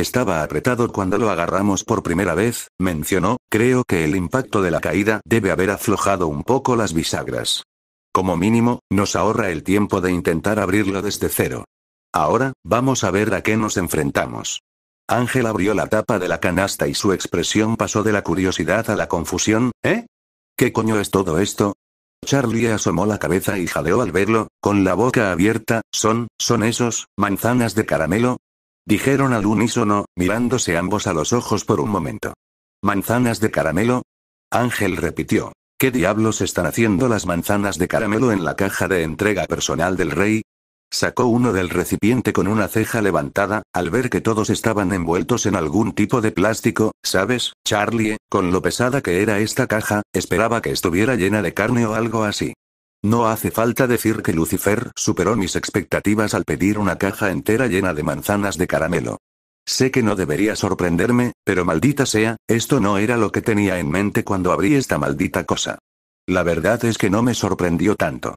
Estaba apretado cuando lo agarramos por primera vez, mencionó, creo que el impacto de la caída debe haber aflojado un poco las bisagras. Como mínimo, nos ahorra el tiempo de intentar abrirlo desde cero. Ahora, vamos a ver a qué nos enfrentamos. Ángel abrió la tapa de la canasta y su expresión pasó de la curiosidad a la confusión, ¿eh? ¿Qué coño es todo esto? Charlie asomó la cabeza y jadeó al verlo, con la boca abierta, son, son esos, manzanas de caramelo, Dijeron al unísono, mirándose ambos a los ojos por un momento. ¿Manzanas de caramelo? Ángel repitió. ¿Qué diablos están haciendo las manzanas de caramelo en la caja de entrega personal del rey? Sacó uno del recipiente con una ceja levantada, al ver que todos estaban envueltos en algún tipo de plástico, ¿sabes, Charlie? Con lo pesada que era esta caja, esperaba que estuviera llena de carne o algo así. No hace falta decir que Lucifer superó mis expectativas al pedir una caja entera llena de manzanas de caramelo. Sé que no debería sorprenderme, pero maldita sea, esto no era lo que tenía en mente cuando abrí esta maldita cosa. La verdad es que no me sorprendió tanto.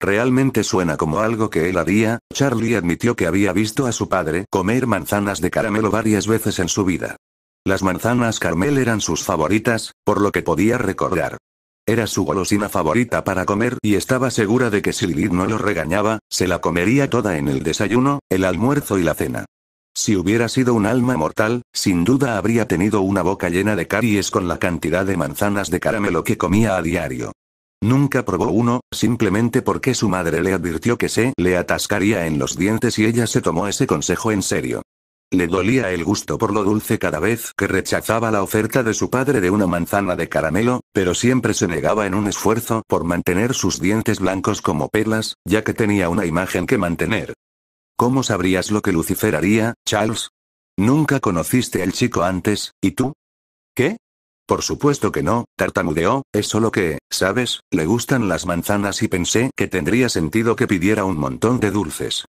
Realmente suena como algo que él haría, Charlie admitió que había visto a su padre comer manzanas de caramelo varias veces en su vida. Las manzanas carmel eran sus favoritas, por lo que podía recordar. Era su golosina favorita para comer y estaba segura de que si Lilith no lo regañaba, se la comería toda en el desayuno, el almuerzo y la cena. Si hubiera sido un alma mortal, sin duda habría tenido una boca llena de caries con la cantidad de manzanas de caramelo que comía a diario. Nunca probó uno, simplemente porque su madre le advirtió que se le atascaría en los dientes y ella se tomó ese consejo en serio. Le dolía el gusto por lo dulce cada vez que rechazaba la oferta de su padre de una manzana de caramelo, pero siempre se negaba en un esfuerzo por mantener sus dientes blancos como perlas, ya que tenía una imagen que mantener. ¿Cómo sabrías lo que Lucifer haría, Charles? Nunca conociste al chico antes, ¿y tú? ¿Qué? Por supuesto que no, tartamudeó, es solo que, ¿sabes? Le gustan las manzanas y pensé que tendría sentido que pidiera un montón de dulces.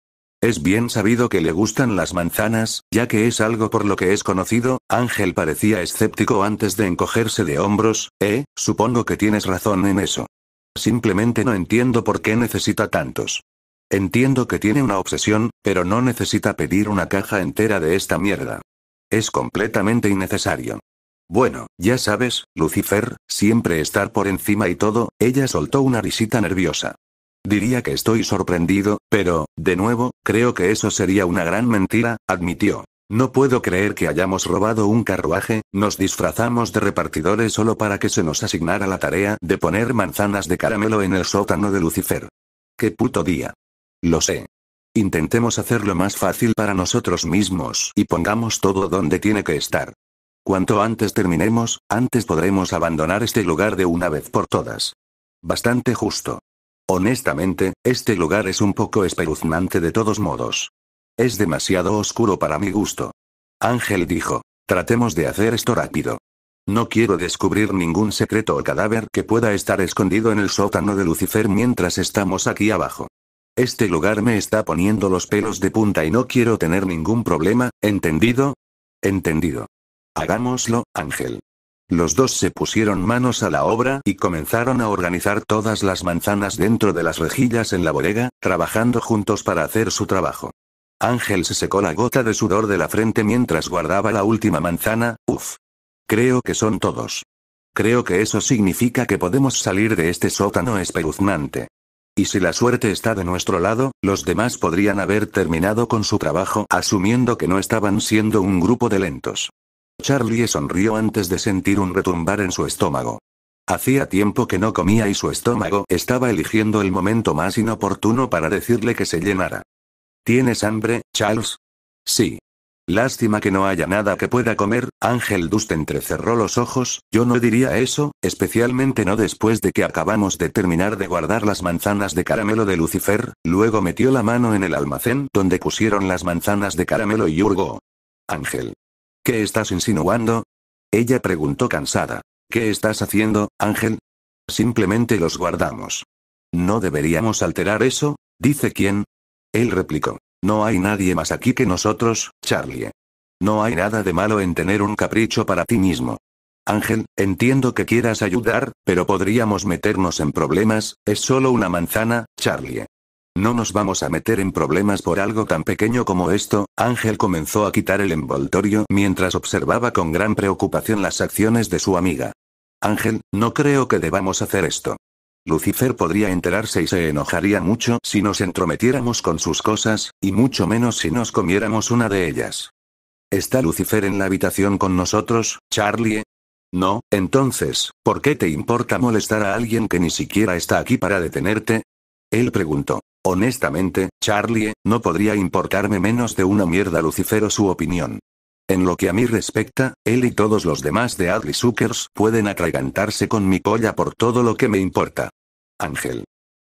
Es bien sabido que le gustan las manzanas, ya que es algo por lo que es conocido, Ángel parecía escéptico antes de encogerse de hombros, eh, supongo que tienes razón en eso. Simplemente no entiendo por qué necesita tantos. Entiendo que tiene una obsesión, pero no necesita pedir una caja entera de esta mierda. Es completamente innecesario. Bueno, ya sabes, Lucifer, siempre estar por encima y todo, ella soltó una risita nerviosa. Diría que estoy sorprendido, pero, de nuevo, creo que eso sería una gran mentira, admitió. No puedo creer que hayamos robado un carruaje, nos disfrazamos de repartidores solo para que se nos asignara la tarea de poner manzanas de caramelo en el sótano de Lucifer. ¡Qué puto día! Lo sé. Intentemos hacerlo más fácil para nosotros mismos y pongamos todo donde tiene que estar. Cuanto antes terminemos, antes podremos abandonar este lugar de una vez por todas. Bastante justo. Honestamente, este lugar es un poco espeluznante de todos modos. Es demasiado oscuro para mi gusto. Ángel dijo. Tratemos de hacer esto rápido. No quiero descubrir ningún secreto o cadáver que pueda estar escondido en el sótano de Lucifer mientras estamos aquí abajo. Este lugar me está poniendo los pelos de punta y no quiero tener ningún problema, ¿entendido? Entendido. Hagámoslo, Ángel. Los dos se pusieron manos a la obra y comenzaron a organizar todas las manzanas dentro de las rejillas en la bodega, trabajando juntos para hacer su trabajo. Ángel se secó la gota de sudor de la frente mientras guardaba la última manzana, uff. Creo que son todos. Creo que eso significa que podemos salir de este sótano espeluznante. Y si la suerte está de nuestro lado, los demás podrían haber terminado con su trabajo asumiendo que no estaban siendo un grupo de lentos. Charlie sonrió antes de sentir un retumbar en su estómago. Hacía tiempo que no comía y su estómago estaba eligiendo el momento más inoportuno para decirle que se llenara. ¿Tienes hambre, Charles? Sí. Lástima que no haya nada que pueda comer, Ángel Dust entrecerró los ojos, yo no diría eso, especialmente no después de que acabamos de terminar de guardar las manzanas de caramelo de Lucifer, luego metió la mano en el almacén donde pusieron las manzanas de caramelo y hurgó. Ángel. ¿Qué estás insinuando? Ella preguntó cansada. ¿Qué estás haciendo, Ángel? Simplemente los guardamos. No deberíamos alterar eso, dice quién. Él replicó. No hay nadie más aquí que nosotros, Charlie. No hay nada de malo en tener un capricho para ti mismo. Ángel, entiendo que quieras ayudar, pero podríamos meternos en problemas, es solo una manzana, Charlie. No nos vamos a meter en problemas por algo tan pequeño como esto, Ángel comenzó a quitar el envoltorio mientras observaba con gran preocupación las acciones de su amiga. Ángel, no creo que debamos hacer esto. Lucifer podría enterarse y se enojaría mucho si nos entrometiéramos con sus cosas, y mucho menos si nos comiéramos una de ellas. ¿Está Lucifer en la habitación con nosotros, Charlie? No, entonces, ¿por qué te importa molestar a alguien que ni siquiera está aquí para detenerte? Él preguntó. Honestamente, Charlie, no podría importarme menos de una mierda Lucifero su opinión. En lo que a mí respecta, él y todos los demás de Adley Suckers pueden atragantarse con mi polla por todo lo que me importa. Ángel.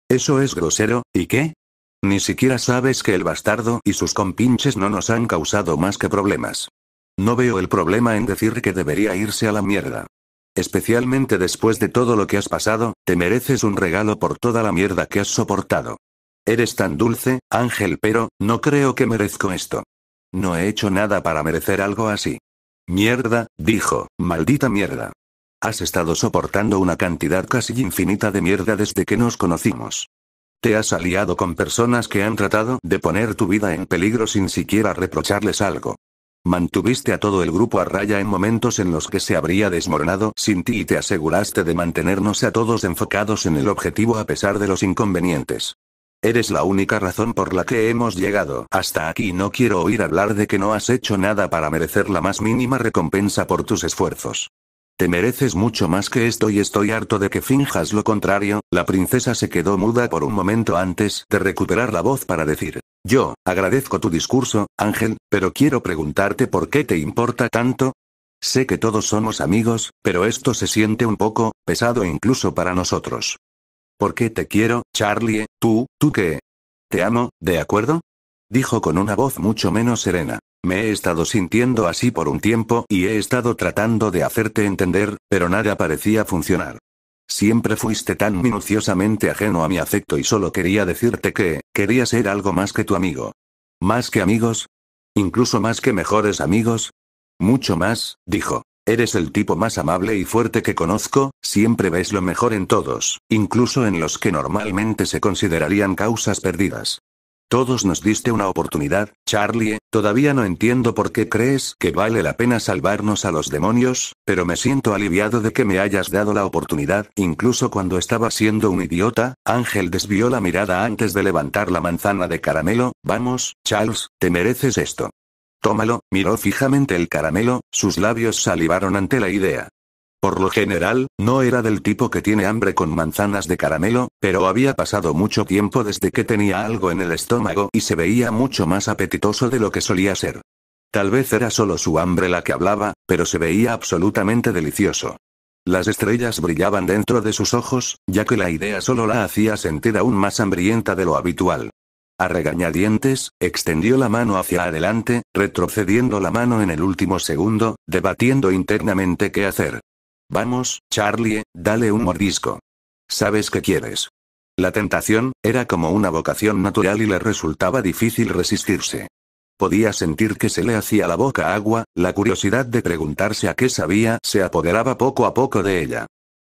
Eso es grosero, ¿y qué? Ni siquiera sabes que el bastardo y sus compinches no nos han causado más que problemas. No veo el problema en decir que debería irse a la mierda. Especialmente después de todo lo que has pasado, te mereces un regalo por toda la mierda que has soportado. Eres tan dulce, Ángel, pero, no creo que merezco esto. No he hecho nada para merecer algo así. Mierda, dijo, maldita mierda. Has estado soportando una cantidad casi infinita de mierda desde que nos conocimos. Te has aliado con personas que han tratado de poner tu vida en peligro sin siquiera reprocharles algo. Mantuviste a todo el grupo a raya en momentos en los que se habría desmoronado sin ti y te aseguraste de mantenernos a todos enfocados en el objetivo a pesar de los inconvenientes. Eres la única razón por la que hemos llegado hasta aquí. No quiero oír hablar de que no has hecho nada para merecer la más mínima recompensa por tus esfuerzos. Te mereces mucho más que esto y estoy harto de que finjas lo contrario. La princesa se quedó muda por un momento antes de recuperar la voz para decir, yo, agradezco tu discurso, Ángel, pero quiero preguntarte por qué te importa tanto. Sé que todos somos amigos, pero esto se siente un poco pesado e incluso para nosotros. ¿Por qué te quiero, Charlie, tú, tú qué. Te amo, ¿de acuerdo? Dijo con una voz mucho menos serena. Me he estado sintiendo así por un tiempo y he estado tratando de hacerte entender, pero nada parecía funcionar. Siempre fuiste tan minuciosamente ajeno a mi afecto y solo quería decirte que, quería ser algo más que tu amigo. ¿Más que amigos? ¿Incluso más que mejores amigos? Mucho más, dijo. Eres el tipo más amable y fuerte que conozco, siempre ves lo mejor en todos, incluso en los que normalmente se considerarían causas perdidas. Todos nos diste una oportunidad, Charlie, todavía no entiendo por qué crees que vale la pena salvarnos a los demonios, pero me siento aliviado de que me hayas dado la oportunidad, incluso cuando estaba siendo un idiota, Ángel desvió la mirada antes de levantar la manzana de caramelo, vamos, Charles, te mereces esto. Tómalo, miró fijamente el caramelo, sus labios salivaron ante la idea. Por lo general, no era del tipo que tiene hambre con manzanas de caramelo, pero había pasado mucho tiempo desde que tenía algo en el estómago y se veía mucho más apetitoso de lo que solía ser. Tal vez era solo su hambre la que hablaba, pero se veía absolutamente delicioso. Las estrellas brillaban dentro de sus ojos, ya que la idea solo la hacía sentir aún más hambrienta de lo habitual. A regañadientes, extendió la mano hacia adelante, retrocediendo la mano en el último segundo, debatiendo internamente qué hacer. Vamos, Charlie, dale un mordisco. Sabes qué quieres. La tentación, era como una vocación natural y le resultaba difícil resistirse. Podía sentir que se le hacía la boca agua, la curiosidad de preguntarse a qué sabía se apoderaba poco a poco de ella.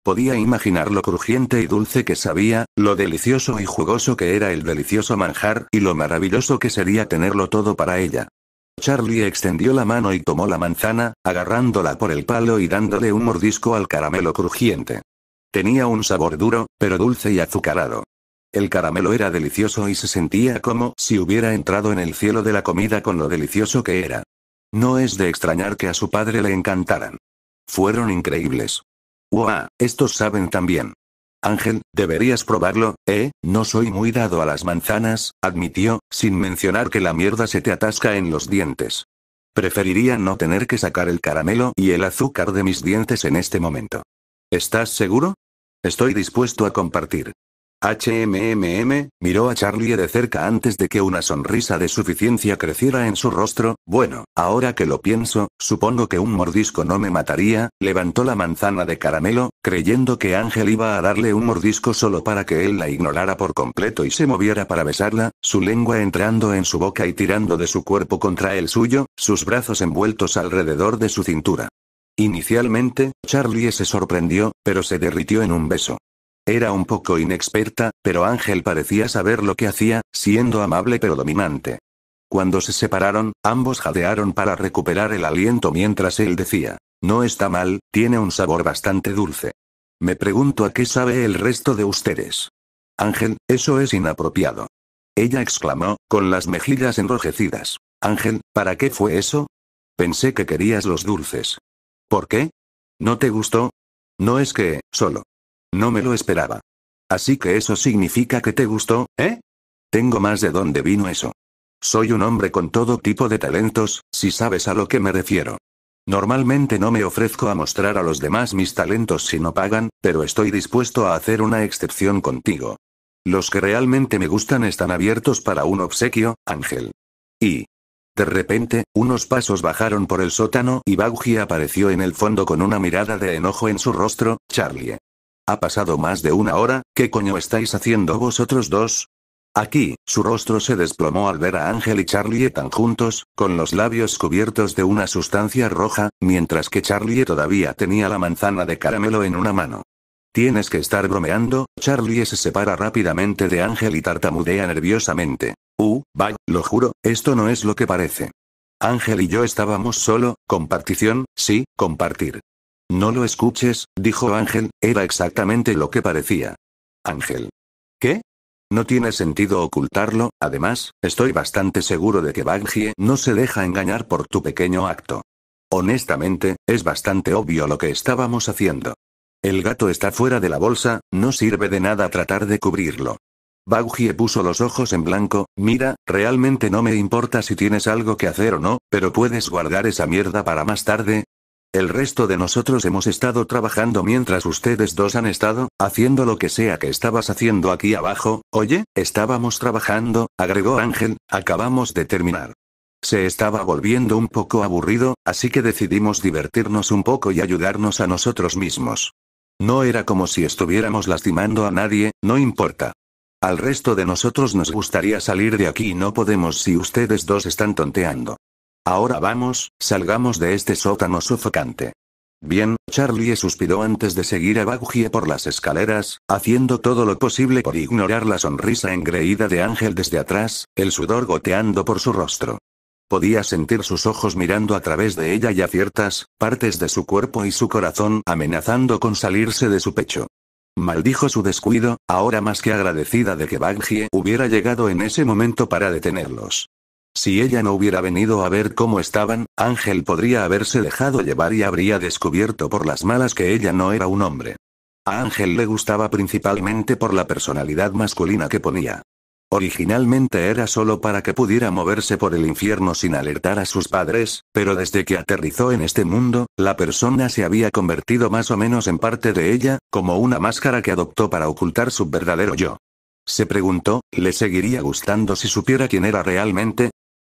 Podía imaginar lo crujiente y dulce que sabía, lo delicioso y jugoso que era el delicioso manjar, y lo maravilloso que sería tenerlo todo para ella. Charlie extendió la mano y tomó la manzana, agarrándola por el palo y dándole un mordisco al caramelo crujiente. Tenía un sabor duro, pero dulce y azucarado. El caramelo era delicioso y se sentía como si hubiera entrado en el cielo de la comida con lo delicioso que era. No es de extrañar que a su padre le encantaran. Fueron increíbles. ¡Uah! Estos saben también. Ángel, deberías probarlo, ¿eh? No soy muy dado a las manzanas, admitió, sin mencionar que la mierda se te atasca en los dientes. Preferiría no tener que sacar el caramelo y el azúcar de mis dientes en este momento. ¿Estás seguro? Estoy dispuesto a compartir. HMMM, miró a Charlie de cerca antes de que una sonrisa de suficiencia creciera en su rostro. Bueno, ahora que lo pienso, supongo que un mordisco no me mataría. Levantó la manzana de caramelo, creyendo que Ángel iba a darle un mordisco solo para que él la ignorara por completo y se moviera para besarla, su lengua entrando en su boca y tirando de su cuerpo contra el suyo, sus brazos envueltos alrededor de su cintura. Inicialmente, Charlie se sorprendió, pero se derritió en un beso. Era un poco inexperta, pero Ángel parecía saber lo que hacía, siendo amable pero dominante. Cuando se separaron, ambos jadearon para recuperar el aliento mientras él decía, No está mal, tiene un sabor bastante dulce. Me pregunto a qué sabe el resto de ustedes. Ángel, eso es inapropiado. Ella exclamó, con las mejillas enrojecidas. Ángel, ¿para qué fue eso? Pensé que querías los dulces. ¿Por qué? ¿No te gustó? No es que, solo. No me lo esperaba. Así que eso significa que te gustó, ¿eh? Tengo más de dónde vino eso. Soy un hombre con todo tipo de talentos, si sabes a lo que me refiero. Normalmente no me ofrezco a mostrar a los demás mis talentos si no pagan, pero estoy dispuesto a hacer una excepción contigo. Los que realmente me gustan están abiertos para un obsequio, Ángel. Y... De repente, unos pasos bajaron por el sótano y Baugi apareció en el fondo con una mirada de enojo en su rostro, Charlie. Ha pasado más de una hora, ¿qué coño estáis haciendo vosotros dos? Aquí, su rostro se desplomó al ver a Ángel y Charlie tan juntos, con los labios cubiertos de una sustancia roja, mientras que Charlie todavía tenía la manzana de caramelo en una mano. Tienes que estar bromeando, Charlie se separa rápidamente de Ángel y tartamudea nerviosamente. Uh, bye, lo juro, esto no es lo que parece. Ángel y yo estábamos solo, compartición, sí, compartir. No lo escuches, dijo Ángel, era exactamente lo que parecía. Ángel. ¿Qué? No tiene sentido ocultarlo, además, estoy bastante seguro de que Baggie no se deja engañar por tu pequeño acto. Honestamente, es bastante obvio lo que estábamos haciendo. El gato está fuera de la bolsa, no sirve de nada tratar de cubrirlo. Baggie puso los ojos en blanco, mira, realmente no me importa si tienes algo que hacer o no, pero puedes guardar esa mierda para más tarde, el resto de nosotros hemos estado trabajando mientras ustedes dos han estado, haciendo lo que sea que estabas haciendo aquí abajo, oye, estábamos trabajando, agregó Ángel, acabamos de terminar. Se estaba volviendo un poco aburrido, así que decidimos divertirnos un poco y ayudarnos a nosotros mismos. No era como si estuviéramos lastimando a nadie, no importa. Al resto de nosotros nos gustaría salir de aquí y no podemos si ustedes dos están tonteando. Ahora vamos, salgamos de este sótano sofocante. Bien, Charlie suspiró antes de seguir a Baggie por las escaleras, haciendo todo lo posible por ignorar la sonrisa engreída de Ángel desde atrás, el sudor goteando por su rostro. Podía sentir sus ojos mirando a través de ella y a ciertas partes de su cuerpo y su corazón amenazando con salirse de su pecho. Maldijo su descuido, ahora más que agradecida de que Baggie hubiera llegado en ese momento para detenerlos. Si ella no hubiera venido a ver cómo estaban, Ángel podría haberse dejado llevar y habría descubierto por las malas que ella no era un hombre. A Ángel le gustaba principalmente por la personalidad masculina que ponía. Originalmente era solo para que pudiera moverse por el infierno sin alertar a sus padres, pero desde que aterrizó en este mundo, la persona se había convertido más o menos en parte de ella, como una máscara que adoptó para ocultar su verdadero yo. Se preguntó, ¿le seguiría gustando si supiera quién era realmente?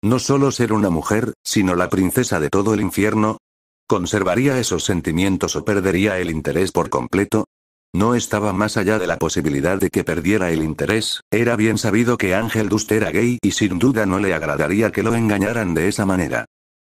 No solo ser una mujer, sino la princesa de todo el infierno. ¿Conservaría esos sentimientos o perdería el interés por completo? No estaba más allá de la posibilidad de que perdiera el interés, era bien sabido que Ángel Dust era gay y sin duda no le agradaría que lo engañaran de esa manera.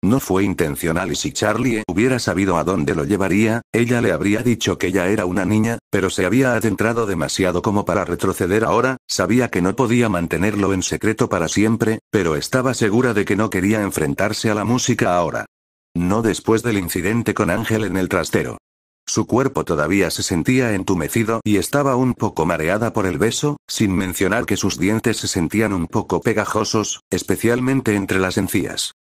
No fue intencional y si Charlie hubiera sabido a dónde lo llevaría, ella le habría dicho que ya era una niña, pero se había adentrado demasiado como para retroceder ahora, sabía que no podía mantenerlo en secreto para siempre, pero estaba segura de que no quería enfrentarse a la música ahora. No después del incidente con Ángel en el trastero. Su cuerpo todavía se sentía entumecido y estaba un poco mareada por el beso, sin mencionar que sus dientes se sentían un poco pegajosos, especialmente entre las encías.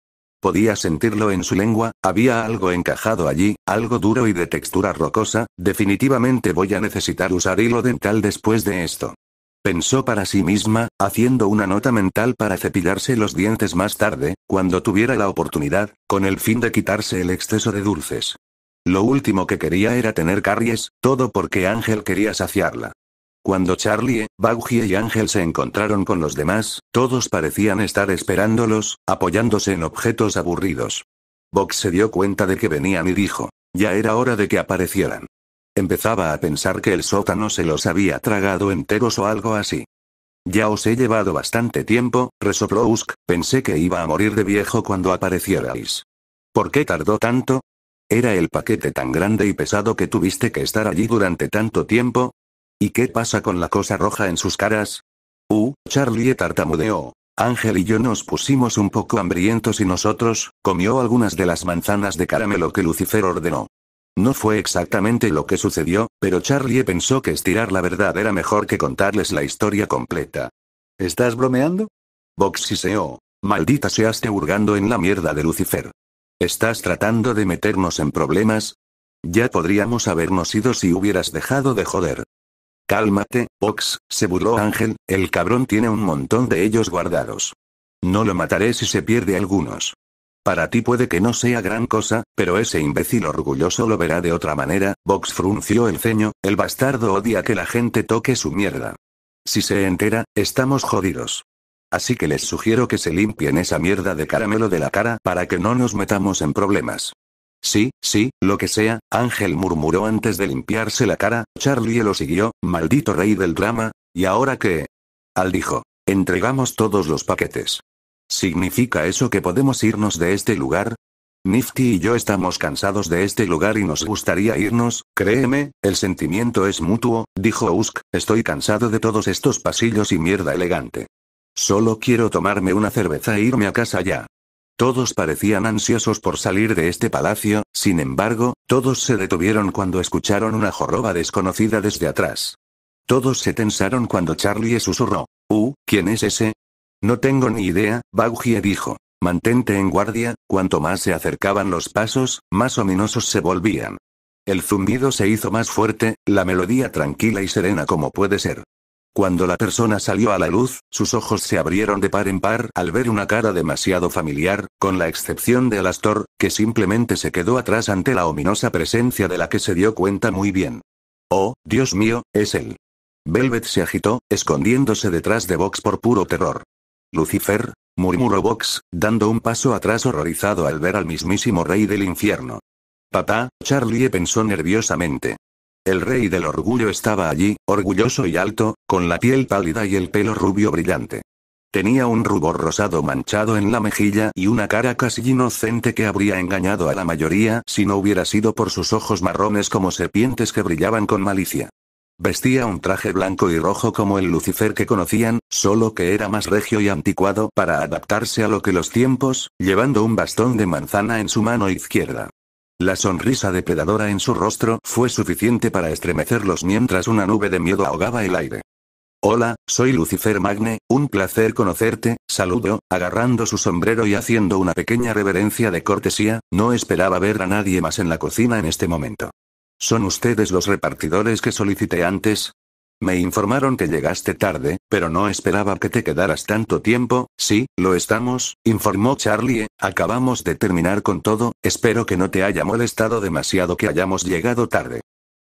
Podía sentirlo en su lengua, había algo encajado allí, algo duro y de textura rocosa, definitivamente voy a necesitar usar hilo dental después de esto. Pensó para sí misma, haciendo una nota mental para cepillarse los dientes más tarde, cuando tuviera la oportunidad, con el fin de quitarse el exceso de dulces. Lo último que quería era tener caries, todo porque Ángel quería saciarla. Cuando Charlie, Baugie y Ángel se encontraron con los demás, todos parecían estar esperándolos, apoyándose en objetos aburridos. Box se dio cuenta de que venían y dijo, ya era hora de que aparecieran. Empezaba a pensar que el sótano se los había tragado enteros o algo así. Ya os he llevado bastante tiempo, resopló Usk, pensé que iba a morir de viejo cuando aparecierais. ¿Por qué tardó tanto? ¿Era el paquete tan grande y pesado que tuviste que estar allí durante tanto tiempo? ¿Y qué pasa con la cosa roja en sus caras? Uh, Charlie tartamudeó. Ángel y yo nos pusimos un poco hambrientos y nosotros, comió algunas de las manzanas de caramelo que Lucifer ordenó. No fue exactamente lo que sucedió, pero Charlie pensó que estirar la verdad era mejor que contarles la historia completa. ¿Estás bromeando? Boxiseó. Maldita seaste hurgando en la mierda de Lucifer. ¿Estás tratando de meternos en problemas? Ya podríamos habernos ido si hubieras dejado de joder. Cálmate, Ox, se burló Ángel, el cabrón tiene un montón de ellos guardados. No lo mataré si se pierde algunos. Para ti puede que no sea gran cosa, pero ese imbécil orgulloso lo verá de otra manera, Vox frunció el ceño, el bastardo odia que la gente toque su mierda. Si se entera, estamos jodidos. Así que les sugiero que se limpien esa mierda de caramelo de la cara para que no nos metamos en problemas. Sí, sí, lo que sea, Ángel murmuró antes de limpiarse la cara, Charlie lo siguió, maldito rey del drama, ¿y ahora qué? Al dijo, entregamos todos los paquetes. ¿Significa eso que podemos irnos de este lugar? Nifty y yo estamos cansados de este lugar y nos gustaría irnos, créeme, el sentimiento es mutuo, dijo Usk, estoy cansado de todos estos pasillos y mierda elegante. Solo quiero tomarme una cerveza e irme a casa ya. Todos parecían ansiosos por salir de este palacio, sin embargo, todos se detuvieron cuando escucharon una joroba desconocida desde atrás. Todos se tensaron cuando Charlie susurró. Uh, ¿quién es ese? No tengo ni idea, Baugie dijo. Mantente en guardia, cuanto más se acercaban los pasos, más ominosos se volvían. El zumbido se hizo más fuerte, la melodía tranquila y serena como puede ser. Cuando la persona salió a la luz, sus ojos se abrieron de par en par al ver una cara demasiado familiar, con la excepción de Alastor, que simplemente se quedó atrás ante la ominosa presencia de la que se dio cuenta muy bien. Oh, Dios mío, es él. Velvet se agitó, escondiéndose detrás de Vox por puro terror. Lucifer, murmuró Vox, dando un paso atrás horrorizado al ver al mismísimo rey del infierno. Papá, Charlie pensó nerviosamente. El rey del orgullo estaba allí, orgulloso y alto, con la piel pálida y el pelo rubio brillante. Tenía un rubor rosado manchado en la mejilla y una cara casi inocente que habría engañado a la mayoría si no hubiera sido por sus ojos marrones como serpientes que brillaban con malicia. Vestía un traje blanco y rojo como el Lucifer que conocían, solo que era más regio y anticuado para adaptarse a lo que los tiempos, llevando un bastón de manzana en su mano izquierda. La sonrisa depredadora en su rostro fue suficiente para estremecerlos mientras una nube de miedo ahogaba el aire. Hola, soy Lucifer Magne, un placer conocerte, saludo, agarrando su sombrero y haciendo una pequeña reverencia de cortesía, no esperaba ver a nadie más en la cocina en este momento. ¿Son ustedes los repartidores que solicité antes? Me informaron que llegaste tarde, pero no esperaba que te quedaras tanto tiempo, sí, lo estamos, informó Charlie, acabamos de terminar con todo, espero que no te haya molestado demasiado que hayamos llegado tarde.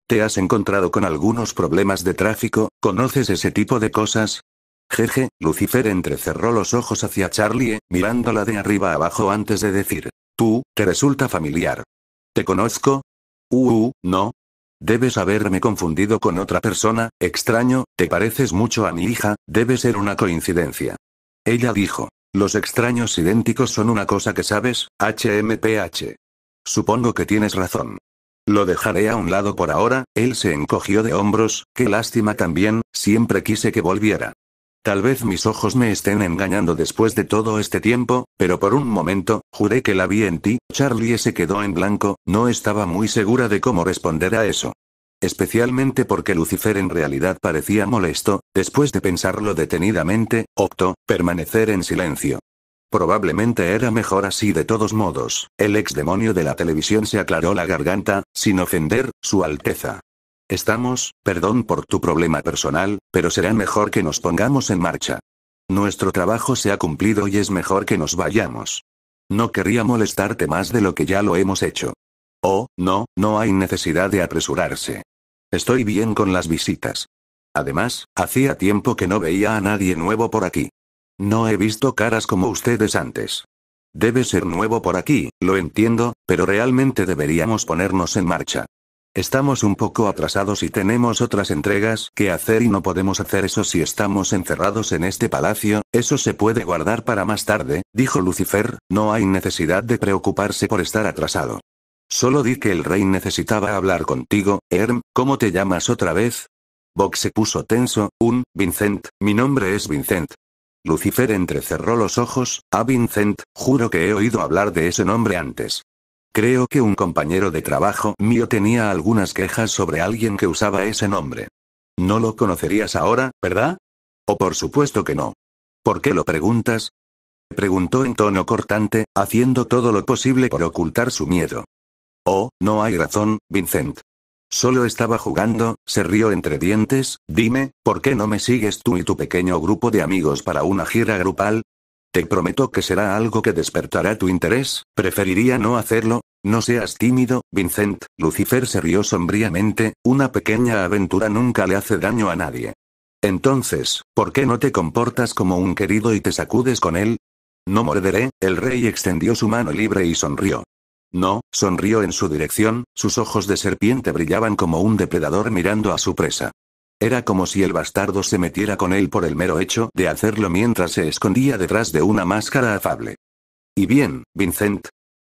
¿Te has encontrado con algunos problemas de tráfico? ¿Conoces ese tipo de cosas? Jeje, Lucifer entrecerró los ojos hacia Charlie, mirándola de arriba abajo antes de decir, tú, te resulta familiar. ¿Te conozco? Uh, uh no, Debes haberme confundido con otra persona, extraño, te pareces mucho a mi hija, debe ser una coincidencia. Ella dijo, los extraños idénticos son una cosa que sabes, HMPH. Supongo que tienes razón. Lo dejaré a un lado por ahora, él se encogió de hombros, qué lástima también, siempre quise que volviera. Tal vez mis ojos me estén engañando después de todo este tiempo, pero por un momento, juré que la vi en ti. Charlie se quedó en blanco, no estaba muy segura de cómo responder a eso. Especialmente porque Lucifer en realidad parecía molesto, después de pensarlo detenidamente, optó, permanecer en silencio. Probablemente era mejor así de todos modos. El ex demonio de la televisión se aclaró la garganta, sin ofender, Su Alteza. Estamos, perdón por tu problema personal, pero será mejor que nos pongamos en marcha. Nuestro trabajo se ha cumplido y es mejor que nos vayamos. No querría molestarte más de lo que ya lo hemos hecho. Oh, no, no hay necesidad de apresurarse. Estoy bien con las visitas. Además, hacía tiempo que no veía a nadie nuevo por aquí. No he visto caras como ustedes antes. Debe ser nuevo por aquí, lo entiendo, pero realmente deberíamos ponernos en marcha. Estamos un poco atrasados y tenemos otras entregas que hacer y no podemos hacer eso si estamos encerrados en este palacio, eso se puede guardar para más tarde, dijo Lucifer, no hay necesidad de preocuparse por estar atrasado. Solo di que el rey necesitaba hablar contigo, Erm, ¿cómo te llamas otra vez? Vox se puso tenso, un, Vincent, mi nombre es Vincent. Lucifer entrecerró los ojos, a Vincent, juro que he oído hablar de ese nombre antes. Creo que un compañero de trabajo mío tenía algunas quejas sobre alguien que usaba ese nombre. No lo conocerías ahora, ¿verdad? O por supuesto que no. ¿Por qué lo preguntas? Preguntó en tono cortante, haciendo todo lo posible por ocultar su miedo. Oh, no hay razón, Vincent. Solo estaba jugando, se rió entre dientes, dime, ¿por qué no me sigues tú y tu pequeño grupo de amigos para una gira grupal? Te prometo que será algo que despertará tu interés, preferiría no hacerlo, no seas tímido, Vincent, Lucifer se rió sombríamente, una pequeña aventura nunca le hace daño a nadie. Entonces, ¿por qué no te comportas como un querido y te sacudes con él? No morderé, el rey extendió su mano libre y sonrió. No, sonrió en su dirección, sus ojos de serpiente brillaban como un depredador mirando a su presa. Era como si el bastardo se metiera con él por el mero hecho de hacerlo mientras se escondía detrás de una máscara afable. Y bien, Vincent.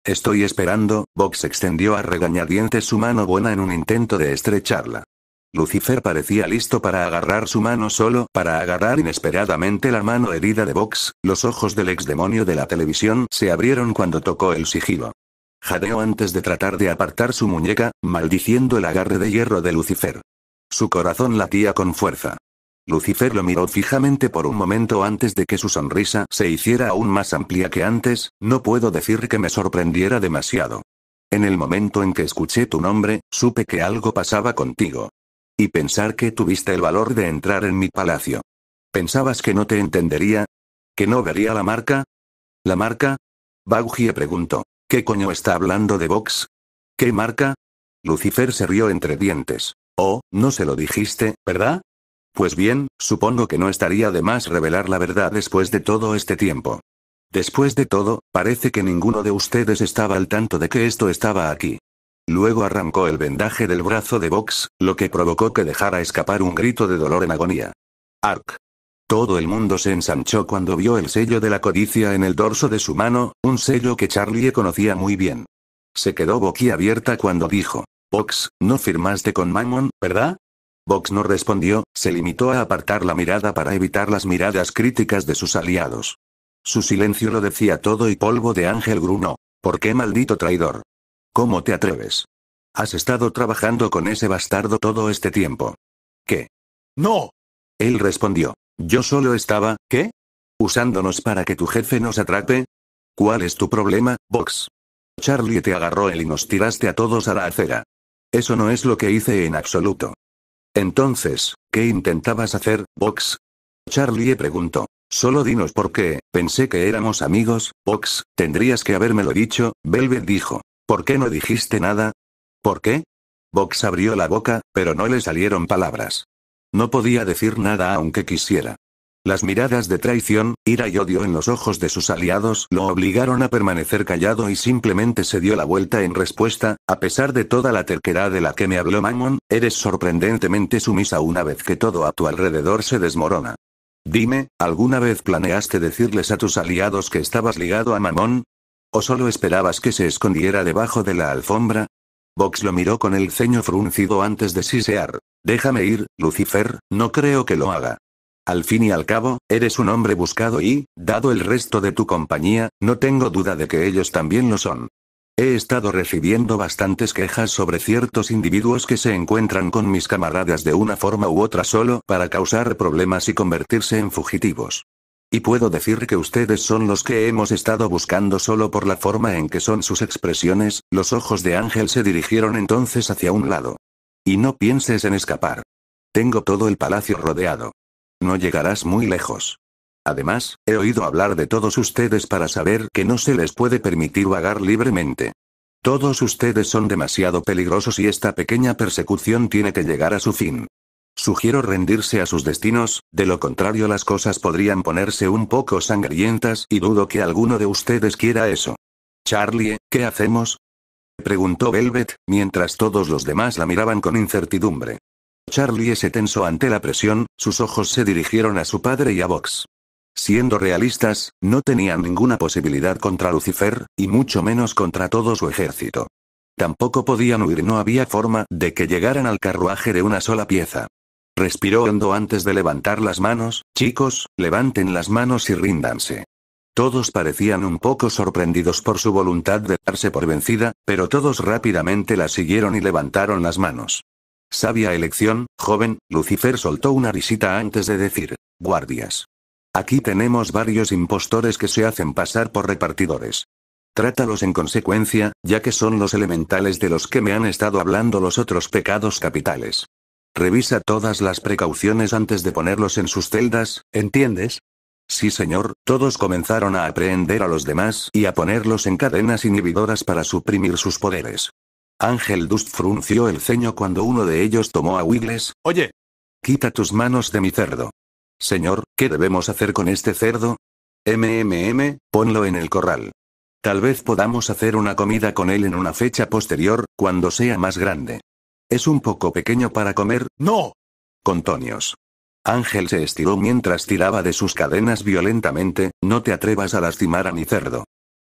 Estoy esperando, Vox extendió a regañadientes su mano buena en un intento de estrecharla. Lucifer parecía listo para agarrar su mano solo para agarrar inesperadamente la mano herida de Vox, los ojos del ex demonio de la televisión se abrieron cuando tocó el sigilo. Jadeó antes de tratar de apartar su muñeca, maldiciendo el agarre de hierro de Lucifer. Su corazón latía con fuerza. Lucifer lo miró fijamente por un momento antes de que su sonrisa se hiciera aún más amplia que antes, no puedo decir que me sorprendiera demasiado. En el momento en que escuché tu nombre, supe que algo pasaba contigo. Y pensar que tuviste el valor de entrar en mi palacio. ¿Pensabas que no te entendería? ¿Que no vería la marca? ¿La marca? Baugie preguntó. ¿Qué coño está hablando de Vox? ¿Qué marca? Lucifer se rió entre dientes. Oh, no se lo dijiste, ¿verdad? Pues bien, supongo que no estaría de más revelar la verdad después de todo este tiempo. Después de todo, parece que ninguno de ustedes estaba al tanto de que esto estaba aquí. Luego arrancó el vendaje del brazo de Vox, lo que provocó que dejara escapar un grito de dolor en agonía. Ark. Todo el mundo se ensanchó cuando vio el sello de la codicia en el dorso de su mano, un sello que Charlie conocía muy bien. Se quedó boquiabierta cuando dijo. Vox, no firmaste con maimon ¿verdad? Vox no respondió, se limitó a apartar la mirada para evitar las miradas críticas de sus aliados. Su silencio lo decía todo y polvo de Ángel Gruno. ¿Por qué maldito traidor? ¿Cómo te atreves? Has estado trabajando con ese bastardo todo este tiempo. ¿Qué? No. Él respondió. Yo solo estaba, ¿qué? ¿Usándonos para que tu jefe nos atrape? ¿Cuál es tu problema, Vox? Charlie te agarró él y nos tiraste a todos a la acera. Eso no es lo que hice en absoluto. Entonces, ¿qué intentabas hacer, Vox? Charlie preguntó. Solo dinos por qué, pensé que éramos amigos, Vox, tendrías que habérmelo dicho, Velvet dijo. ¿Por qué no dijiste nada? ¿Por qué? Vox abrió la boca, pero no le salieron palabras. No podía decir nada aunque quisiera. Las miradas de traición, ira y odio en los ojos de sus aliados lo obligaron a permanecer callado y simplemente se dio la vuelta en respuesta, a pesar de toda la terquedad de la que me habló Mammon, eres sorprendentemente sumisa una vez que todo a tu alrededor se desmorona. Dime, ¿alguna vez planeaste decirles a tus aliados que estabas ligado a Mamón? ¿O solo esperabas que se escondiera debajo de la alfombra? Vox lo miró con el ceño fruncido antes de sisear. Déjame ir, Lucifer, no creo que lo haga. Al fin y al cabo, eres un hombre buscado y, dado el resto de tu compañía, no tengo duda de que ellos también lo son. He estado recibiendo bastantes quejas sobre ciertos individuos que se encuentran con mis camaradas de una forma u otra solo para causar problemas y convertirse en fugitivos. Y puedo decir que ustedes son los que hemos estado buscando solo por la forma en que son sus expresiones, los ojos de Ángel se dirigieron entonces hacia un lado. Y no pienses en escapar. Tengo todo el palacio rodeado. No llegarás muy lejos. Además, he oído hablar de todos ustedes para saber que no se les puede permitir vagar libremente. Todos ustedes son demasiado peligrosos y esta pequeña persecución tiene que llegar a su fin. Sugiero rendirse a sus destinos, de lo contrario las cosas podrían ponerse un poco sangrientas y dudo que alguno de ustedes quiera eso. Charlie, ¿qué hacemos? preguntó Velvet, mientras todos los demás la miraban con incertidumbre. Charlie se tensó ante la presión, sus ojos se dirigieron a su padre y a Vox. Siendo realistas, no tenían ninguna posibilidad contra Lucifer, y mucho menos contra todo su ejército. Tampoco podían huir, no había forma de que llegaran al carruaje de una sola pieza. Respiró hondo antes de levantar las manos, chicos, levanten las manos y ríndanse. Todos parecían un poco sorprendidos por su voluntad de darse por vencida, pero todos rápidamente la siguieron y levantaron las manos. Sabia elección, joven, Lucifer soltó una risita antes de decir, guardias. Aquí tenemos varios impostores que se hacen pasar por repartidores. Trátalos en consecuencia, ya que son los elementales de los que me han estado hablando los otros pecados capitales. Revisa todas las precauciones antes de ponerlos en sus celdas, ¿entiendes? Sí, señor, todos comenzaron a aprehender a los demás y a ponerlos en cadenas inhibidoras para suprimir sus poderes. Ángel Dust frunció el ceño cuando uno de ellos tomó a Wiggles. Oye. Quita tus manos de mi cerdo. Señor, ¿qué debemos hacer con este cerdo? MMM, ponlo en el corral. Tal vez podamos hacer una comida con él en una fecha posterior, cuando sea más grande. Es un poco pequeño para comer, no. Con Ángel se estiró mientras tiraba de sus cadenas violentamente, no te atrevas a lastimar a mi cerdo.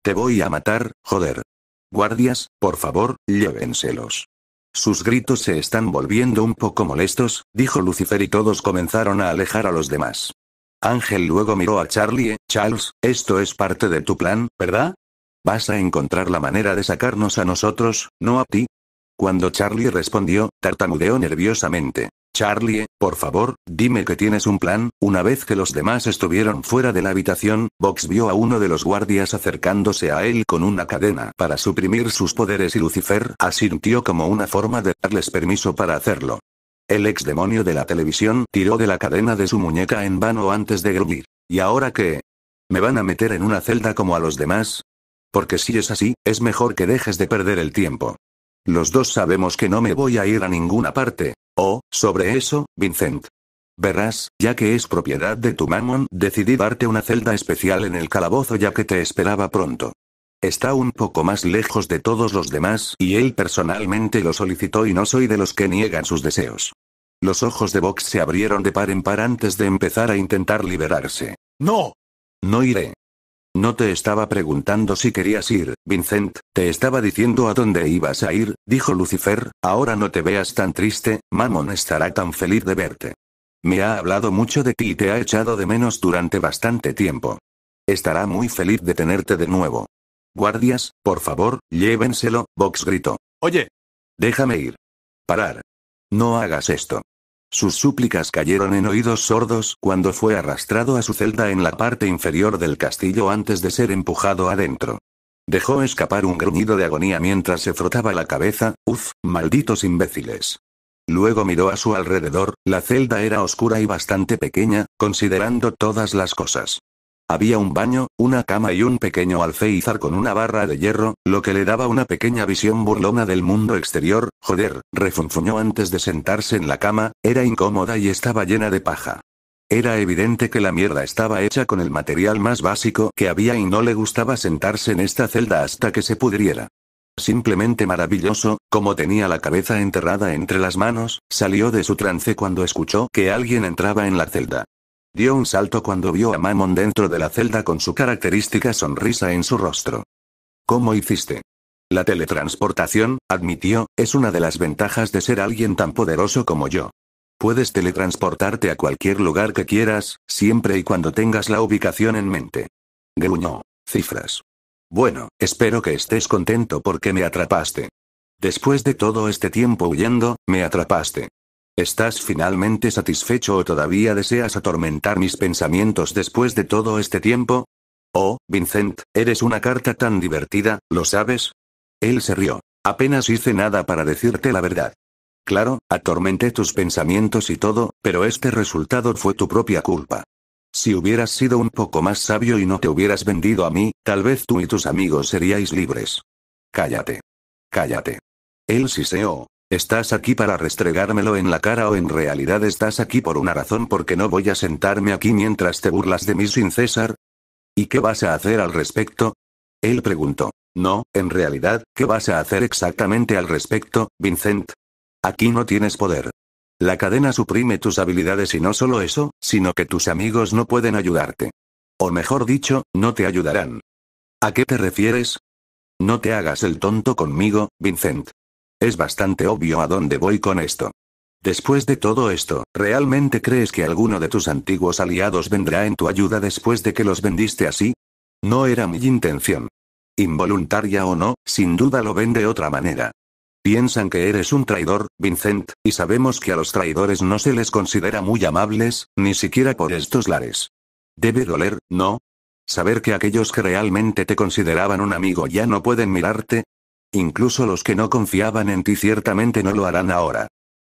Te voy a matar, joder. Guardias, por favor, llévenselos. Sus gritos se están volviendo un poco molestos, dijo Lucifer y todos comenzaron a alejar a los demás. Ángel luego miró a Charlie, eh, Charles, esto es parte de tu plan, ¿verdad? Vas a encontrar la manera de sacarnos a nosotros, no a ti. Cuando Charlie respondió, tartamudeó nerviosamente. Charlie, por favor, dime que tienes un plan. Una vez que los demás estuvieron fuera de la habitación, Vox vio a uno de los guardias acercándose a él con una cadena para suprimir sus poderes y Lucifer asintió como una forma de darles permiso para hacerlo. El ex demonio de la televisión tiró de la cadena de su muñeca en vano antes de gruñir. ¿Y ahora qué? ¿Me van a meter en una celda como a los demás? Porque si es así, es mejor que dejes de perder el tiempo. Los dos sabemos que no me voy a ir a ninguna parte, Oh, sobre eso, Vincent. Verás, ya que es propiedad de tu mamón, decidí darte una celda especial en el calabozo ya que te esperaba pronto. Está un poco más lejos de todos los demás y él personalmente lo solicitó y no soy de los que niegan sus deseos. Los ojos de Vox se abrieron de par en par antes de empezar a intentar liberarse. ¡No! No iré. No te estaba preguntando si querías ir, Vincent, te estaba diciendo a dónde ibas a ir, dijo Lucifer, ahora no te veas tan triste, Mamon estará tan feliz de verte. Me ha hablado mucho de ti y te ha echado de menos durante bastante tiempo. Estará muy feliz de tenerte de nuevo. Guardias, por favor, llévenselo, Vox gritó. Oye. Déjame ir. Parar. No hagas esto. Sus súplicas cayeron en oídos sordos cuando fue arrastrado a su celda en la parte inferior del castillo antes de ser empujado adentro. Dejó escapar un gruñido de agonía mientras se frotaba la cabeza, uff, malditos imbéciles. Luego miró a su alrededor, la celda era oscura y bastante pequeña, considerando todas las cosas. Había un baño, una cama y un pequeño alféizar con una barra de hierro, lo que le daba una pequeña visión burlona del mundo exterior. Joder, refunfuñó antes de sentarse en la cama, era incómoda y estaba llena de paja. Era evidente que la mierda estaba hecha con el material más básico que había y no le gustaba sentarse en esta celda hasta que se pudriera. Simplemente maravilloso, como tenía la cabeza enterrada entre las manos, salió de su trance cuando escuchó que alguien entraba en la celda. Dio un salto cuando vio a Mammon dentro de la celda con su característica sonrisa en su rostro. ¿Cómo hiciste? La teletransportación, admitió, es una de las ventajas de ser alguien tan poderoso como yo. Puedes teletransportarte a cualquier lugar que quieras, siempre y cuando tengas la ubicación en mente. Gruñó. Cifras. Bueno, espero que estés contento porque me atrapaste. Después de todo este tiempo huyendo, me atrapaste. ¿Estás finalmente satisfecho o todavía deseas atormentar mis pensamientos después de todo este tiempo? Oh, Vincent, eres una carta tan divertida, ¿lo sabes? Él se rió. Apenas hice nada para decirte la verdad. Claro, atormenté tus pensamientos y todo, pero este resultado fue tu propia culpa. Si hubieras sido un poco más sabio y no te hubieras vendido a mí, tal vez tú y tus amigos seríais libres. Cállate. Cállate. Él siseó, ¿Estás aquí para restregármelo en la cara o en realidad estás aquí por una razón porque no voy a sentarme aquí mientras te burlas de mí sin César? ¿Y qué vas a hacer al respecto? Él preguntó. No, en realidad, ¿qué vas a hacer exactamente al respecto, Vincent? Aquí no tienes poder. La cadena suprime tus habilidades y no solo eso, sino que tus amigos no pueden ayudarte. O mejor dicho, no te ayudarán. ¿A qué te refieres? No te hagas el tonto conmigo, Vincent. Es bastante obvio a dónde voy con esto. Después de todo esto, ¿realmente crees que alguno de tus antiguos aliados vendrá en tu ayuda después de que los vendiste así? No era mi intención. Involuntaria o no, sin duda lo ven de otra manera. Piensan que eres un traidor, Vincent, y sabemos que a los traidores no se les considera muy amables, ni siquiera por estos lares. Debe doler, ¿no? Saber que aquellos que realmente te consideraban un amigo ya no pueden mirarte, Incluso los que no confiaban en ti ciertamente no lo harán ahora.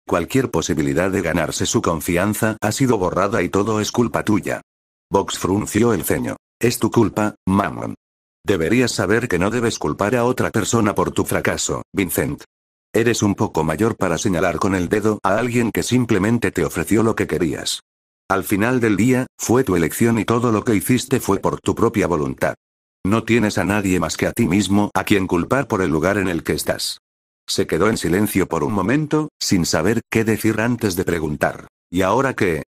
Cualquier posibilidad de ganarse su confianza ha sido borrada y todo es culpa tuya. Vox frunció el ceño. Es tu culpa, Mammon. Deberías saber que no debes culpar a otra persona por tu fracaso, Vincent. Eres un poco mayor para señalar con el dedo a alguien que simplemente te ofreció lo que querías. Al final del día, fue tu elección y todo lo que hiciste fue por tu propia voluntad. No tienes a nadie más que a ti mismo a quien culpar por el lugar en el que estás. Se quedó en silencio por un momento, sin saber qué decir antes de preguntar. ¿Y ahora qué?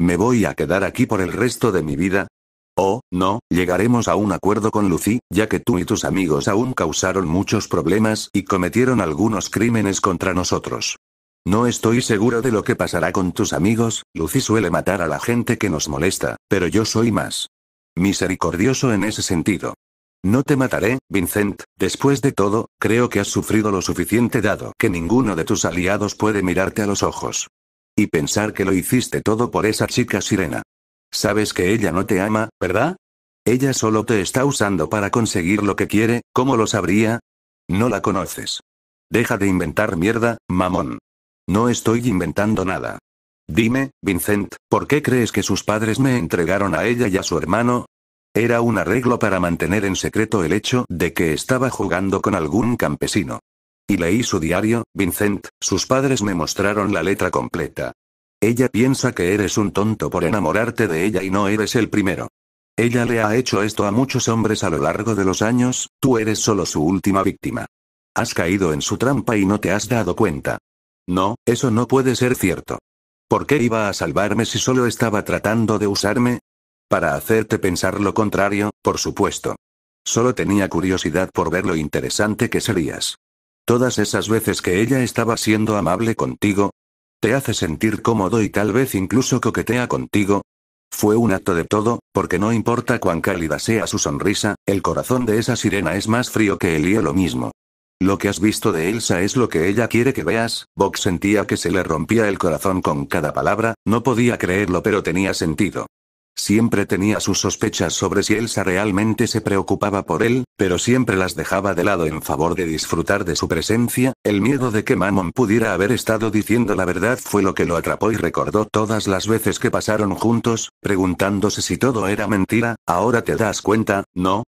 ¿Me voy a quedar aquí por el resto de mi vida? Oh, no, llegaremos a un acuerdo con Lucy, ya que tú y tus amigos aún causaron muchos problemas y cometieron algunos crímenes contra nosotros. No estoy seguro de lo que pasará con tus amigos, Lucy suele matar a la gente que nos molesta, pero yo soy más misericordioso en ese sentido. No te mataré, Vincent, después de todo, creo que has sufrido lo suficiente dado que ninguno de tus aliados puede mirarte a los ojos. Y pensar que lo hiciste todo por esa chica sirena. Sabes que ella no te ama, ¿verdad? Ella solo te está usando para conseguir lo que quiere, ¿cómo lo sabría? No la conoces. Deja de inventar mierda, mamón. No estoy inventando nada. Dime, Vincent, ¿por qué crees que sus padres me entregaron a ella y a su hermano? Era un arreglo para mantener en secreto el hecho de que estaba jugando con algún campesino. Y leí su diario, Vincent, sus padres me mostraron la letra completa. Ella piensa que eres un tonto por enamorarte de ella y no eres el primero. Ella le ha hecho esto a muchos hombres a lo largo de los años, tú eres solo su última víctima. Has caído en su trampa y no te has dado cuenta. No, eso no puede ser cierto. ¿Por qué iba a salvarme si solo estaba tratando de usarme? Para hacerte pensar lo contrario, por supuesto. Solo tenía curiosidad por ver lo interesante que serías. Todas esas veces que ella estaba siendo amable contigo, te hace sentir cómodo y tal vez incluso coquetea contigo. Fue un acto de todo, porque no importa cuán cálida sea su sonrisa, el corazón de esa sirena es más frío que el hielo mismo. Lo que has visto de Elsa es lo que ella quiere que veas. Box sentía que se le rompía el corazón con cada palabra, no podía creerlo pero tenía sentido. Siempre tenía sus sospechas sobre si Elsa realmente se preocupaba por él, pero siempre las dejaba de lado en favor de disfrutar de su presencia, el miedo de que Mammon pudiera haber estado diciendo la verdad fue lo que lo atrapó y recordó todas las veces que pasaron juntos, preguntándose si todo era mentira, ahora te das cuenta, ¿no?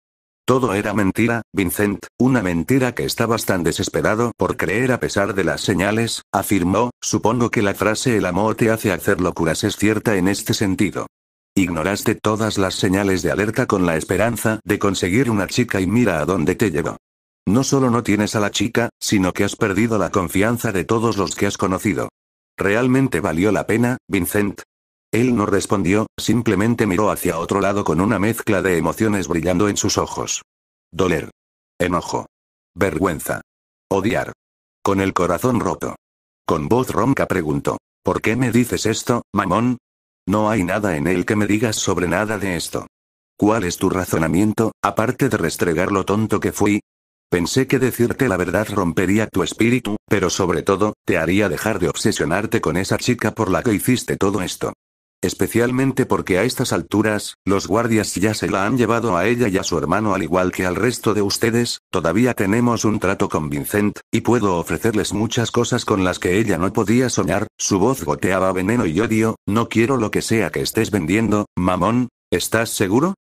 Todo era mentira, Vincent, una mentira que estabas tan desesperado por creer a pesar de las señales, afirmó, supongo que la frase el amor te hace hacer locuras es cierta en este sentido. Ignoraste todas las señales de alerta con la esperanza de conseguir una chica y mira a dónde te llevó. No solo no tienes a la chica, sino que has perdido la confianza de todos los que has conocido. ¿Realmente valió la pena, Vincent? Él no respondió, simplemente miró hacia otro lado con una mezcla de emociones brillando en sus ojos. Doler. Enojo. Vergüenza. Odiar. Con el corazón roto. Con voz ronca preguntó. ¿Por qué me dices esto, mamón? No hay nada en él que me digas sobre nada de esto. ¿Cuál es tu razonamiento, aparte de restregar lo tonto que fui? Pensé que decirte la verdad rompería tu espíritu, pero sobre todo, te haría dejar de obsesionarte con esa chica por la que hiciste todo esto especialmente porque a estas alturas, los guardias ya se la han llevado a ella y a su hermano al igual que al resto de ustedes, todavía tenemos un trato con Vincent, y puedo ofrecerles muchas cosas con las que ella no podía soñar, su voz goteaba veneno y odio, no quiero lo que sea que estés vendiendo, mamón, ¿estás seguro?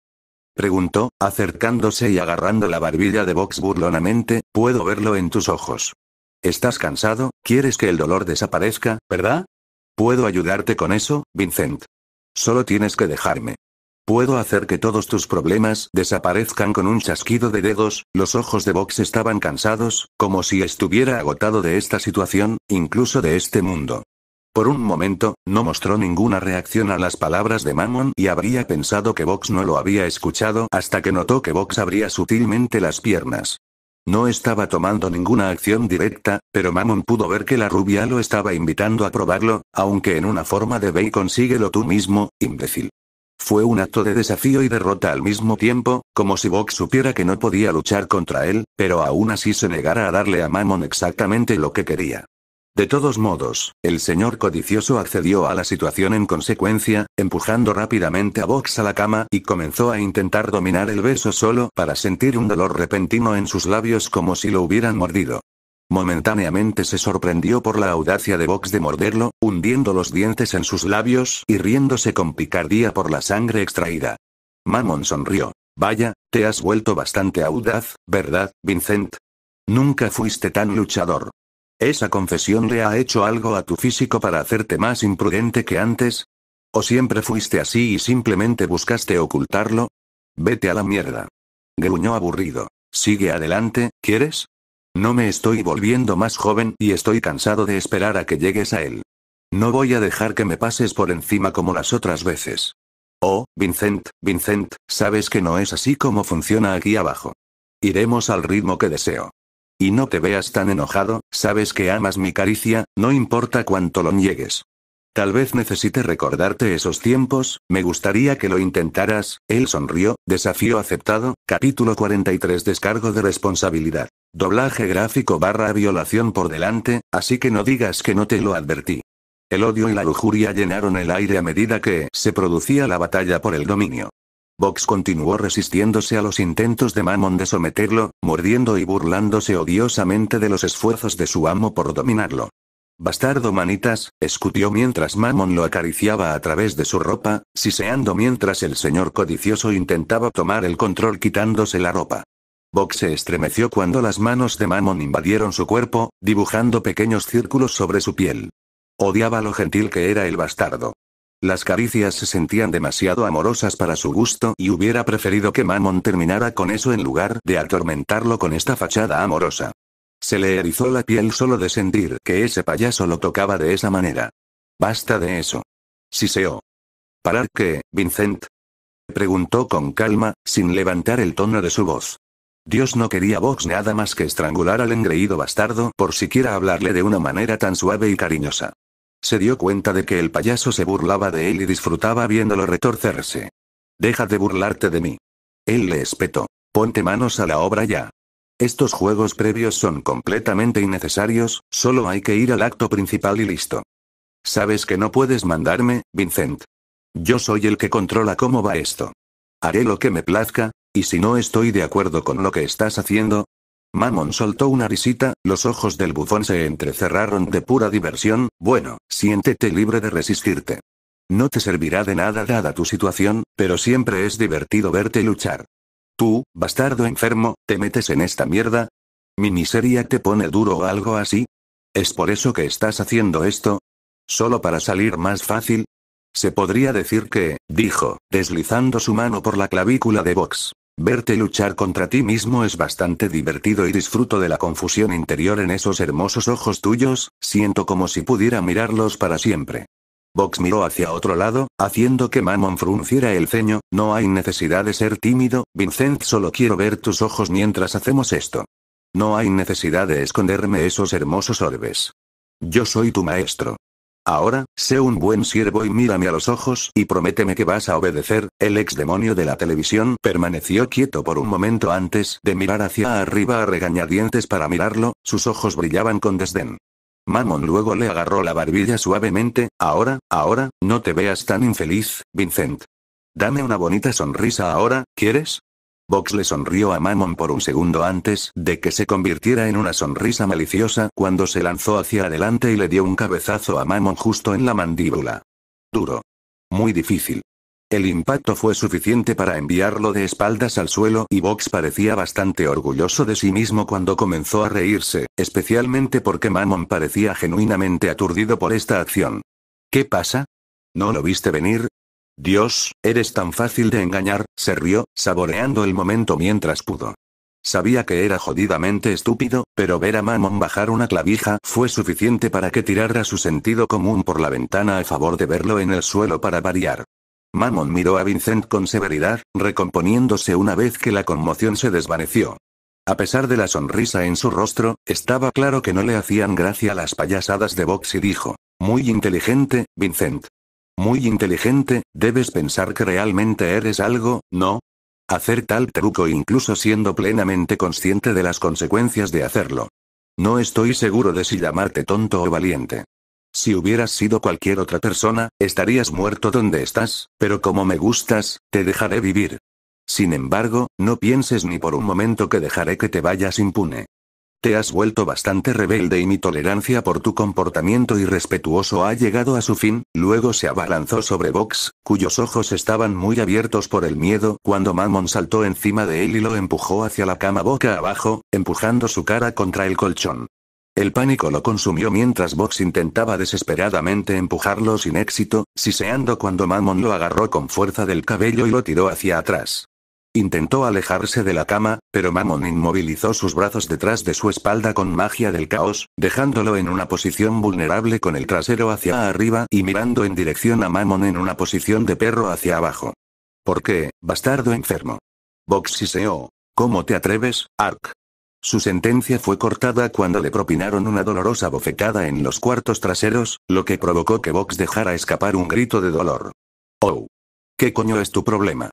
Preguntó, acercándose y agarrando la barbilla de Vox burlonamente, puedo verlo en tus ojos. Estás cansado, quieres que el dolor desaparezca, ¿verdad? ¿Puedo ayudarte con eso, Vincent? Solo tienes que dejarme. Puedo hacer que todos tus problemas desaparezcan con un chasquido de dedos, los ojos de Vox estaban cansados, como si estuviera agotado de esta situación, incluso de este mundo. Por un momento, no mostró ninguna reacción a las palabras de Mammon y habría pensado que Vox no lo había escuchado hasta que notó que Vox abría sutilmente las piernas. No estaba tomando ninguna acción directa, pero Mamon pudo ver que la rubia lo estaba invitando a probarlo, aunque en una forma de ve y consíguelo tú mismo, imbécil. Fue un acto de desafío y derrota al mismo tiempo, como si Vox supiera que no podía luchar contra él, pero aún así se negara a darle a Mammon exactamente lo que quería. De todos modos, el señor codicioso accedió a la situación en consecuencia, empujando rápidamente a Vox a la cama y comenzó a intentar dominar el beso solo para sentir un dolor repentino en sus labios como si lo hubieran mordido. Momentáneamente se sorprendió por la audacia de Vox de morderlo, hundiendo los dientes en sus labios y riéndose con picardía por la sangre extraída. Mammon sonrió. Vaya, te has vuelto bastante audaz, ¿verdad, Vincent? Nunca fuiste tan luchador. ¿Esa confesión le ha hecho algo a tu físico para hacerte más imprudente que antes? ¿O siempre fuiste así y simplemente buscaste ocultarlo? Vete a la mierda. Gruñó aburrido. Sigue adelante, ¿quieres? No me estoy volviendo más joven y estoy cansado de esperar a que llegues a él. No voy a dejar que me pases por encima como las otras veces. Oh, Vincent, Vincent, sabes que no es así como funciona aquí abajo. Iremos al ritmo que deseo. Y no te veas tan enojado, sabes que amas mi caricia, no importa cuánto lo niegues. Tal vez necesite recordarte esos tiempos, me gustaría que lo intentaras, él sonrió, desafío aceptado, capítulo 43 descargo de responsabilidad. Doblaje gráfico barra violación por delante, así que no digas que no te lo advertí. El odio y la lujuria llenaron el aire a medida que se producía la batalla por el dominio. Box continuó resistiéndose a los intentos de Mammon de someterlo, mordiendo y burlándose odiosamente de los esfuerzos de su amo por dominarlo. Bastardo manitas, escutió mientras Mammon lo acariciaba a través de su ropa, siseando mientras el señor codicioso intentaba tomar el control quitándose la ropa. Box se estremeció cuando las manos de Mammon invadieron su cuerpo, dibujando pequeños círculos sobre su piel. Odiaba lo gentil que era el bastardo. Las caricias se sentían demasiado amorosas para su gusto y hubiera preferido que Mammon terminara con eso en lugar de atormentarlo con esta fachada amorosa. Se le erizó la piel solo de sentir que ese payaso lo tocaba de esa manera. Basta de eso. Siseó. ¿Parar qué, Vincent? Preguntó con calma, sin levantar el tono de su voz. Dios no quería Vox nada más que estrangular al engreído bastardo por siquiera hablarle de una manera tan suave y cariñosa. Se dio cuenta de que el payaso se burlaba de él y disfrutaba viéndolo retorcerse. Deja de burlarte de mí. Él le espetó. Ponte manos a la obra ya. Estos juegos previos son completamente innecesarios, solo hay que ir al acto principal y listo. Sabes que no puedes mandarme, Vincent. Yo soy el que controla cómo va esto. Haré lo que me plazca, y si no estoy de acuerdo con lo que estás haciendo, Mamón soltó una risita, los ojos del bufón se entrecerraron de pura diversión, bueno, siéntete libre de resistirte. No te servirá de nada dada tu situación, pero siempre es divertido verte luchar. Tú, bastardo enfermo, ¿te metes en esta mierda? ¿Mi miseria te pone duro o algo así? ¿Es por eso que estás haciendo esto? ¿Solo para salir más fácil? Se podría decir que, dijo, deslizando su mano por la clavícula de Vox. Verte luchar contra ti mismo es bastante divertido y disfruto de la confusión interior en esos hermosos ojos tuyos, siento como si pudiera mirarlos para siempre. Vox miró hacia otro lado, haciendo que Mamon frunciera el ceño, no hay necesidad de ser tímido, Vincent solo quiero ver tus ojos mientras hacemos esto. No hay necesidad de esconderme esos hermosos orbes. Yo soy tu maestro. Ahora, sé un buen siervo y mírame a los ojos y prométeme que vas a obedecer. El ex demonio de la televisión permaneció quieto por un momento antes de mirar hacia arriba a regañadientes para mirarlo, sus ojos brillaban con desdén. Mamon luego le agarró la barbilla suavemente, ahora, ahora, no te veas tan infeliz, Vincent. Dame una bonita sonrisa ahora, ¿quieres? Vox le sonrió a Mammon por un segundo antes de que se convirtiera en una sonrisa maliciosa cuando se lanzó hacia adelante y le dio un cabezazo a Mammon justo en la mandíbula. Duro. Muy difícil. El impacto fue suficiente para enviarlo de espaldas al suelo y Vox parecía bastante orgulloso de sí mismo cuando comenzó a reírse, especialmente porque Mammon parecía genuinamente aturdido por esta acción. ¿Qué pasa? ¿No lo viste venir? Dios, eres tan fácil de engañar, se rió, saboreando el momento mientras pudo. Sabía que era jodidamente estúpido, pero ver a Mammon bajar una clavija fue suficiente para que tirara su sentido común por la ventana a favor de verlo en el suelo para variar. Mamon miró a Vincent con severidad, recomponiéndose una vez que la conmoción se desvaneció. A pesar de la sonrisa en su rostro, estaba claro que no le hacían gracia las payasadas de Vox y dijo, Muy inteligente, Vincent. Muy inteligente, debes pensar que realmente eres algo, ¿no? Hacer tal truco incluso siendo plenamente consciente de las consecuencias de hacerlo. No estoy seguro de si llamarte tonto o valiente. Si hubieras sido cualquier otra persona, estarías muerto donde estás, pero como me gustas, te dejaré vivir. Sin embargo, no pienses ni por un momento que dejaré que te vayas impune. Te has vuelto bastante rebelde y mi tolerancia por tu comportamiento irrespetuoso ha llegado a su fin, luego se abalanzó sobre Vox, cuyos ojos estaban muy abiertos por el miedo, cuando Mammon saltó encima de él y lo empujó hacia la cama boca abajo, empujando su cara contra el colchón. El pánico lo consumió mientras Vox intentaba desesperadamente empujarlo sin éxito, siseando cuando Mammon lo agarró con fuerza del cabello y lo tiró hacia atrás. Intentó alejarse de la cama, pero Mammon inmovilizó sus brazos detrás de su espalda con magia del caos, dejándolo en una posición vulnerable con el trasero hacia arriba y mirando en dirección a Mammon en una posición de perro hacia abajo. ¿Por qué, bastardo enfermo? Vox Seo. ¿Cómo te atreves, Ark? Su sentencia fue cortada cuando le propinaron una dolorosa bofetada en los cuartos traseros, lo que provocó que Vox dejara escapar un grito de dolor. Oh. ¿Qué coño es tu problema?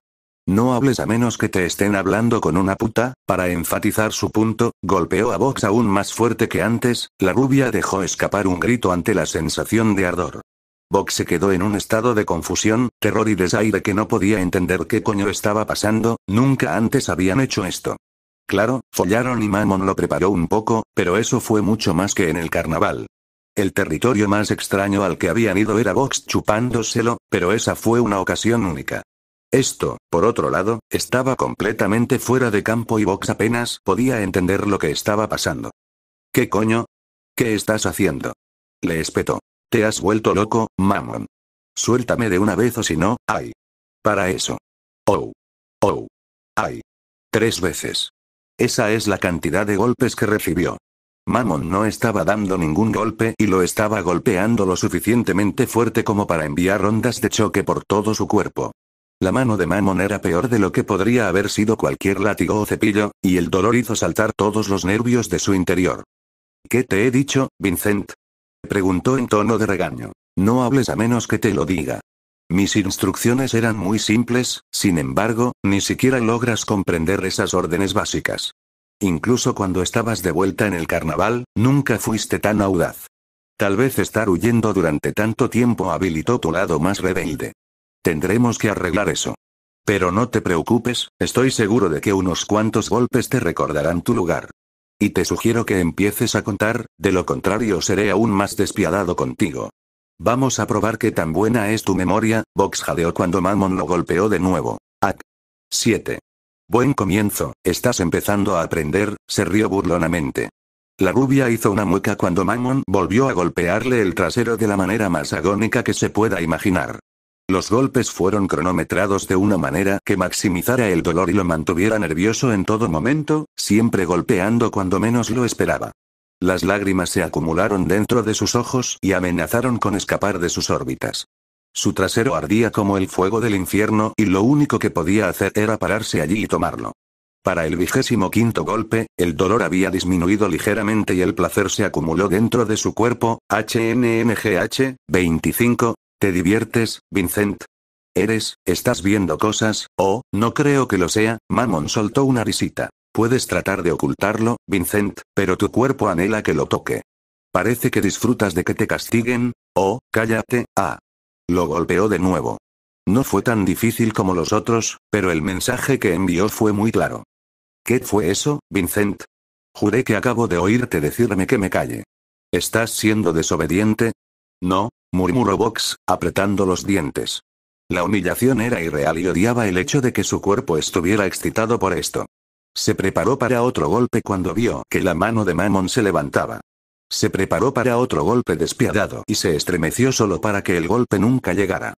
No hables a menos que te estén hablando con una puta, para enfatizar su punto, golpeó a Vox aún más fuerte que antes, la rubia dejó escapar un grito ante la sensación de ardor. Vox se quedó en un estado de confusión, terror y desaire que no podía entender qué coño estaba pasando, nunca antes habían hecho esto. Claro, follaron y Mammon lo preparó un poco, pero eso fue mucho más que en el carnaval. El territorio más extraño al que habían ido era Vox chupándoselo, pero esa fue una ocasión única. Esto, por otro lado, estaba completamente fuera de campo y Vox apenas podía entender lo que estaba pasando. ¿Qué coño? ¿Qué estás haciendo? Le espetó. Te has vuelto loco, Mammon? Suéltame de una vez o si no, ay. Para eso. Oh. Oh. Ay. Tres veces. Esa es la cantidad de golpes que recibió. Mammon no estaba dando ningún golpe y lo estaba golpeando lo suficientemente fuerte como para enviar ondas de choque por todo su cuerpo. La mano de Mammon era peor de lo que podría haber sido cualquier látigo o cepillo, y el dolor hizo saltar todos los nervios de su interior. ¿Qué te he dicho, Vincent? Preguntó en tono de regaño. No hables a menos que te lo diga. Mis instrucciones eran muy simples, sin embargo, ni siquiera logras comprender esas órdenes básicas. Incluso cuando estabas de vuelta en el carnaval, nunca fuiste tan audaz. Tal vez estar huyendo durante tanto tiempo habilitó tu lado más rebelde. Tendremos que arreglar eso. Pero no te preocupes, estoy seguro de que unos cuantos golpes te recordarán tu lugar. Y te sugiero que empieces a contar, de lo contrario seré aún más despiadado contigo. Vamos a probar qué tan buena es tu memoria, Box jadeó cuando Mammon lo golpeó de nuevo. Ac. 7. Buen comienzo, estás empezando a aprender, se rió burlonamente. La rubia hizo una mueca cuando Mammon volvió a golpearle el trasero de la manera más agónica que se pueda imaginar. Los golpes fueron cronometrados de una manera que maximizara el dolor y lo mantuviera nervioso en todo momento, siempre golpeando cuando menos lo esperaba. Las lágrimas se acumularon dentro de sus ojos y amenazaron con escapar de sus órbitas. Su trasero ardía como el fuego del infierno y lo único que podía hacer era pararse allí y tomarlo. Para el vigésimo quinto golpe, el dolor había disminuido ligeramente y el placer se acumuló dentro de su cuerpo, HNMGH, 25, ¿Te diviertes, Vincent? ¿Eres, estás viendo cosas? Oh, no creo que lo sea, Mammon soltó una risita. Puedes tratar de ocultarlo, Vincent, pero tu cuerpo anhela que lo toque. Parece que disfrutas de que te castiguen. Oh, cállate, ah. Lo golpeó de nuevo. No fue tan difícil como los otros, pero el mensaje que envió fue muy claro. ¿Qué fue eso, Vincent? Juré que acabo de oírte decirme que me calle. ¿Estás siendo desobediente? No, murmuró Vox, apretando los dientes. La humillación era irreal y odiaba el hecho de que su cuerpo estuviera excitado por esto. Se preparó para otro golpe cuando vio que la mano de Mammon se levantaba. Se preparó para otro golpe despiadado y se estremeció solo para que el golpe nunca llegara.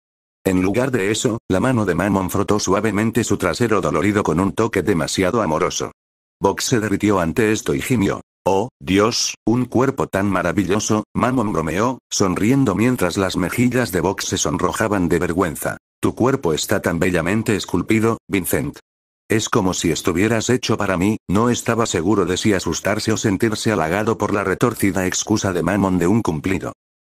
En lugar de eso, la mano de Mammon frotó suavemente su trasero dolorido con un toque demasiado amoroso. Box se derritió ante esto y gimió. Oh, Dios, un cuerpo tan maravilloso, Mammon bromeó, sonriendo mientras las mejillas de Box se sonrojaban de vergüenza. Tu cuerpo está tan bellamente esculpido, Vincent. Es como si estuvieras hecho para mí, no estaba seguro de si asustarse o sentirse halagado por la retorcida excusa de Mammon de un cumplido.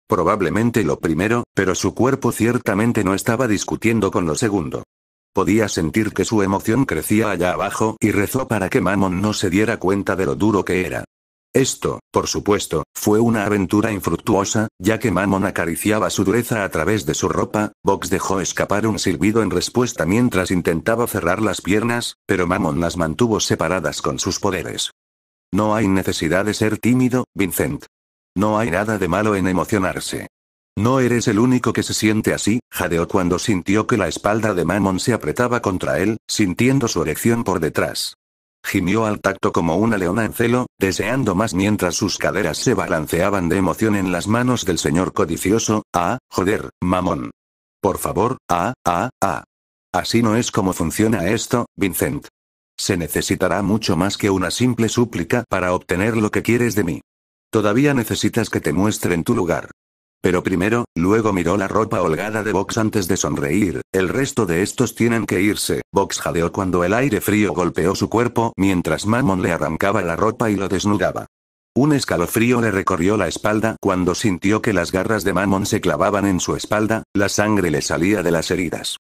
Probablemente lo primero, pero su cuerpo ciertamente no estaba discutiendo con lo segundo. Podía sentir que su emoción crecía allá abajo y rezó para que Mammon no se diera cuenta de lo duro que era. Esto, por supuesto, fue una aventura infructuosa, ya que Mammon acariciaba su dureza a través de su ropa, Vox dejó escapar un silbido en respuesta mientras intentaba cerrar las piernas, pero Mammon las mantuvo separadas con sus poderes. No hay necesidad de ser tímido, Vincent. No hay nada de malo en emocionarse. No eres el único que se siente así, jadeó cuando sintió que la espalda de Mammon se apretaba contra él, sintiendo su erección por detrás. Gimió al tacto como una leona en celo, deseando más mientras sus caderas se balanceaban de emoción en las manos del señor codicioso. Ah, joder, mamón. Por favor, ah, ah, ah. Así no es como funciona esto, Vincent. Se necesitará mucho más que una simple súplica para obtener lo que quieres de mí. Todavía necesitas que te muestre en tu lugar. Pero primero, luego miró la ropa holgada de Vox antes de sonreír. El resto de estos tienen que irse. Vox jadeó cuando el aire frío golpeó su cuerpo mientras Mammon le arrancaba la ropa y lo desnudaba. Un escalofrío le recorrió la espalda cuando sintió que las garras de Mammon se clavaban en su espalda, la sangre le salía de las heridas.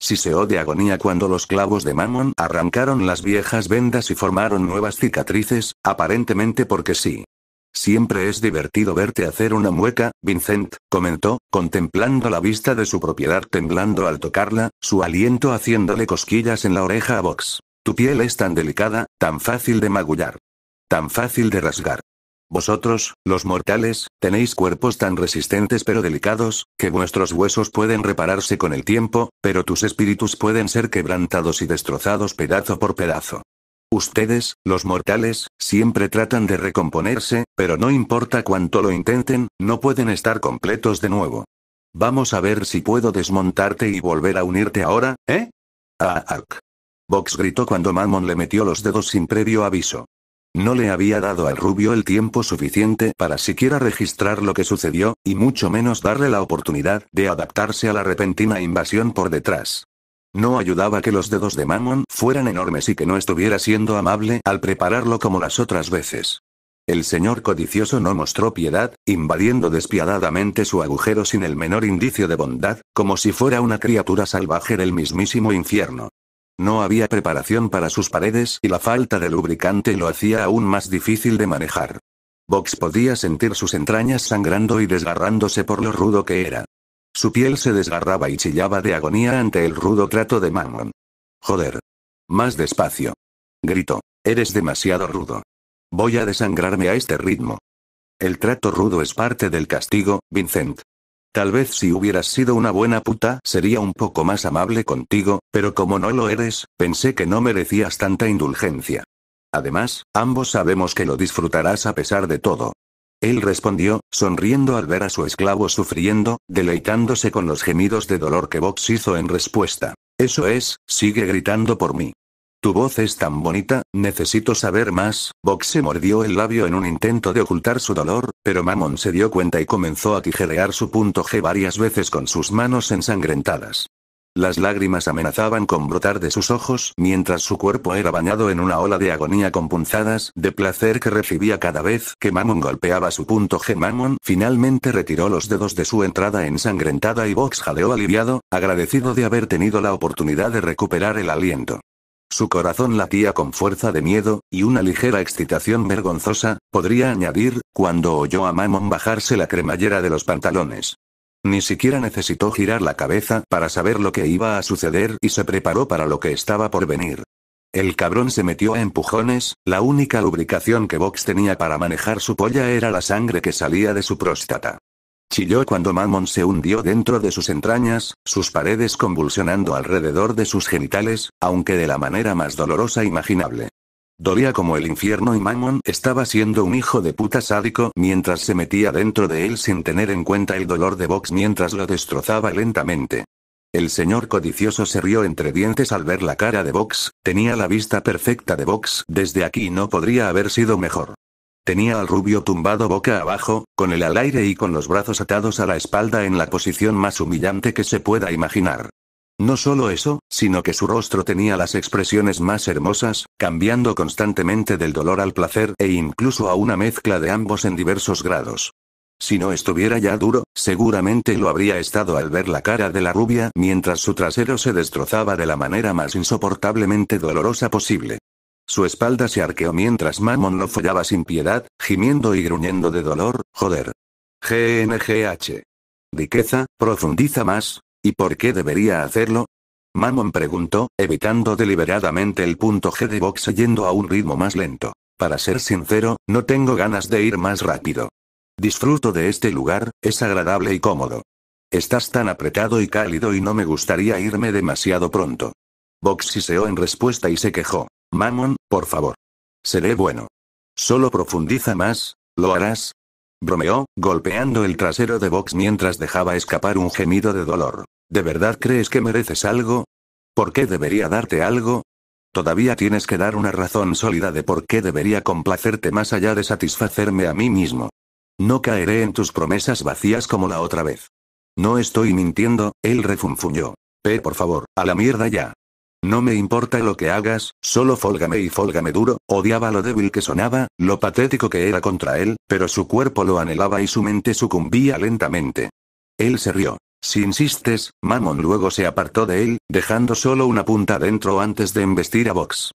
Siseó de agonía cuando los clavos de Mammon arrancaron las viejas vendas y formaron nuevas cicatrices, aparentemente porque sí. Siempre es divertido verte hacer una mueca, Vincent, comentó, contemplando la vista de su propiedad temblando al tocarla, su aliento haciéndole cosquillas en la oreja a Vox. Tu piel es tan delicada, tan fácil de magullar. Tan fácil de rasgar. Vosotros, los mortales, tenéis cuerpos tan resistentes pero delicados, que vuestros huesos pueden repararse con el tiempo, pero tus espíritus pueden ser quebrantados y destrozados pedazo por pedazo. Ustedes, los mortales, siempre tratan de recomponerse, pero no importa cuánto lo intenten, no pueden estar completos de nuevo. Vamos a ver si puedo desmontarte y volver a unirte ahora, ¿eh? Ah, Ark. Vox gritó cuando Mammon le metió los dedos sin previo aviso. No le había dado al rubio el tiempo suficiente para siquiera registrar lo que sucedió, y mucho menos darle la oportunidad de adaptarse a la repentina invasión por detrás. No ayudaba que los dedos de Mammon fueran enormes y que no estuviera siendo amable al prepararlo como las otras veces. El señor codicioso no mostró piedad, invadiendo despiadadamente su agujero sin el menor indicio de bondad, como si fuera una criatura salvaje del mismísimo infierno. No había preparación para sus paredes y la falta de lubricante lo hacía aún más difícil de manejar. Vox podía sentir sus entrañas sangrando y desgarrándose por lo rudo que era. Su piel se desgarraba y chillaba de agonía ante el rudo trato de Mammon. Joder. Más despacio. Gritó. Eres demasiado rudo. Voy a desangrarme a este ritmo. El trato rudo es parte del castigo, Vincent. Tal vez si hubieras sido una buena puta sería un poco más amable contigo, pero como no lo eres, pensé que no merecías tanta indulgencia. Además, ambos sabemos que lo disfrutarás a pesar de todo. Él respondió, sonriendo al ver a su esclavo sufriendo, deleitándose con los gemidos de dolor que Vox hizo en respuesta. Eso es, sigue gritando por mí. Tu voz es tan bonita, necesito saber más. Vox se mordió el labio en un intento de ocultar su dolor, pero Mammon se dio cuenta y comenzó a tijerear su punto G varias veces con sus manos ensangrentadas. Las lágrimas amenazaban con brotar de sus ojos mientras su cuerpo era bañado en una ola de agonía con punzadas de placer que recibía cada vez que Mamon golpeaba su punto G. Mamon finalmente retiró los dedos de su entrada ensangrentada y Vox jaleó aliviado, agradecido de haber tenido la oportunidad de recuperar el aliento. Su corazón latía con fuerza de miedo, y una ligera excitación vergonzosa, podría añadir, cuando oyó a Mamon bajarse la cremallera de los pantalones. Ni siquiera necesitó girar la cabeza para saber lo que iba a suceder y se preparó para lo que estaba por venir. El cabrón se metió a empujones, la única lubricación que Vox tenía para manejar su polla era la sangre que salía de su próstata. Chilló cuando Mammon se hundió dentro de sus entrañas, sus paredes convulsionando alrededor de sus genitales, aunque de la manera más dolorosa imaginable. Dolía como el infierno y Mammon estaba siendo un hijo de puta sádico mientras se metía dentro de él sin tener en cuenta el dolor de Vox mientras lo destrozaba lentamente. El señor codicioso se rió entre dientes al ver la cara de Vox, tenía la vista perfecta de Vox desde aquí no podría haber sido mejor. Tenía al rubio tumbado boca abajo, con el al aire y con los brazos atados a la espalda en la posición más humillante que se pueda imaginar. No solo eso, sino que su rostro tenía las expresiones más hermosas, cambiando constantemente del dolor al placer e incluso a una mezcla de ambos en diversos grados. Si no estuviera ya duro, seguramente lo habría estado al ver la cara de la rubia mientras su trasero se destrozaba de la manera más insoportablemente dolorosa posible. Su espalda se arqueó mientras Mammon lo follaba sin piedad, gimiendo y gruñendo de dolor, joder. GNGH. Riqueza, profundiza más, ¿Y por qué debería hacerlo? Mamon preguntó, evitando deliberadamente el punto G de Vox yendo a un ritmo más lento. Para ser sincero, no tengo ganas de ir más rápido. Disfruto de este lugar, es agradable y cómodo. Estás tan apretado y cálido y no me gustaría irme demasiado pronto. Box siseó en respuesta y se quejó. Mamon, por favor. Seré bueno. Solo profundiza más, ¿lo harás? Bromeó, golpeando el trasero de Box mientras dejaba escapar un gemido de dolor. ¿De verdad crees que mereces algo? ¿Por qué debería darte algo? Todavía tienes que dar una razón sólida de por qué debería complacerte más allá de satisfacerme a mí mismo. No caeré en tus promesas vacías como la otra vez. No estoy mintiendo, él refunfuñó. P, por favor, a la mierda ya. No me importa lo que hagas, solo fólgame y fólgame duro, odiaba lo débil que sonaba, lo patético que era contra él, pero su cuerpo lo anhelaba y su mente sucumbía lentamente. Él se rió. Si insistes, Mammon luego se apartó de él, dejando solo una punta dentro antes de embestir a Vox.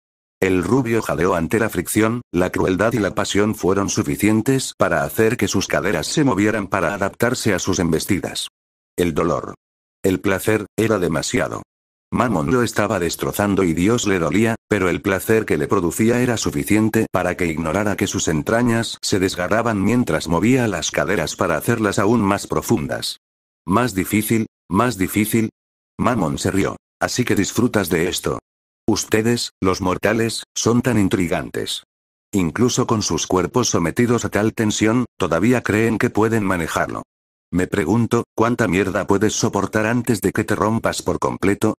El rubio jadeó ante la fricción, la crueldad y la pasión fueron suficientes para hacer que sus caderas se movieran para adaptarse a sus embestidas. El dolor. El placer, era demasiado. Mamon lo estaba destrozando y Dios le dolía, pero el placer que le producía era suficiente para que ignorara que sus entrañas se desgarraban mientras movía las caderas para hacerlas aún más profundas. Más difícil, más difícil. Mammon se rió. Así que disfrutas de esto. Ustedes, los mortales, son tan intrigantes. Incluso con sus cuerpos sometidos a tal tensión, todavía creen que pueden manejarlo. Me pregunto, ¿cuánta mierda puedes soportar antes de que te rompas por completo?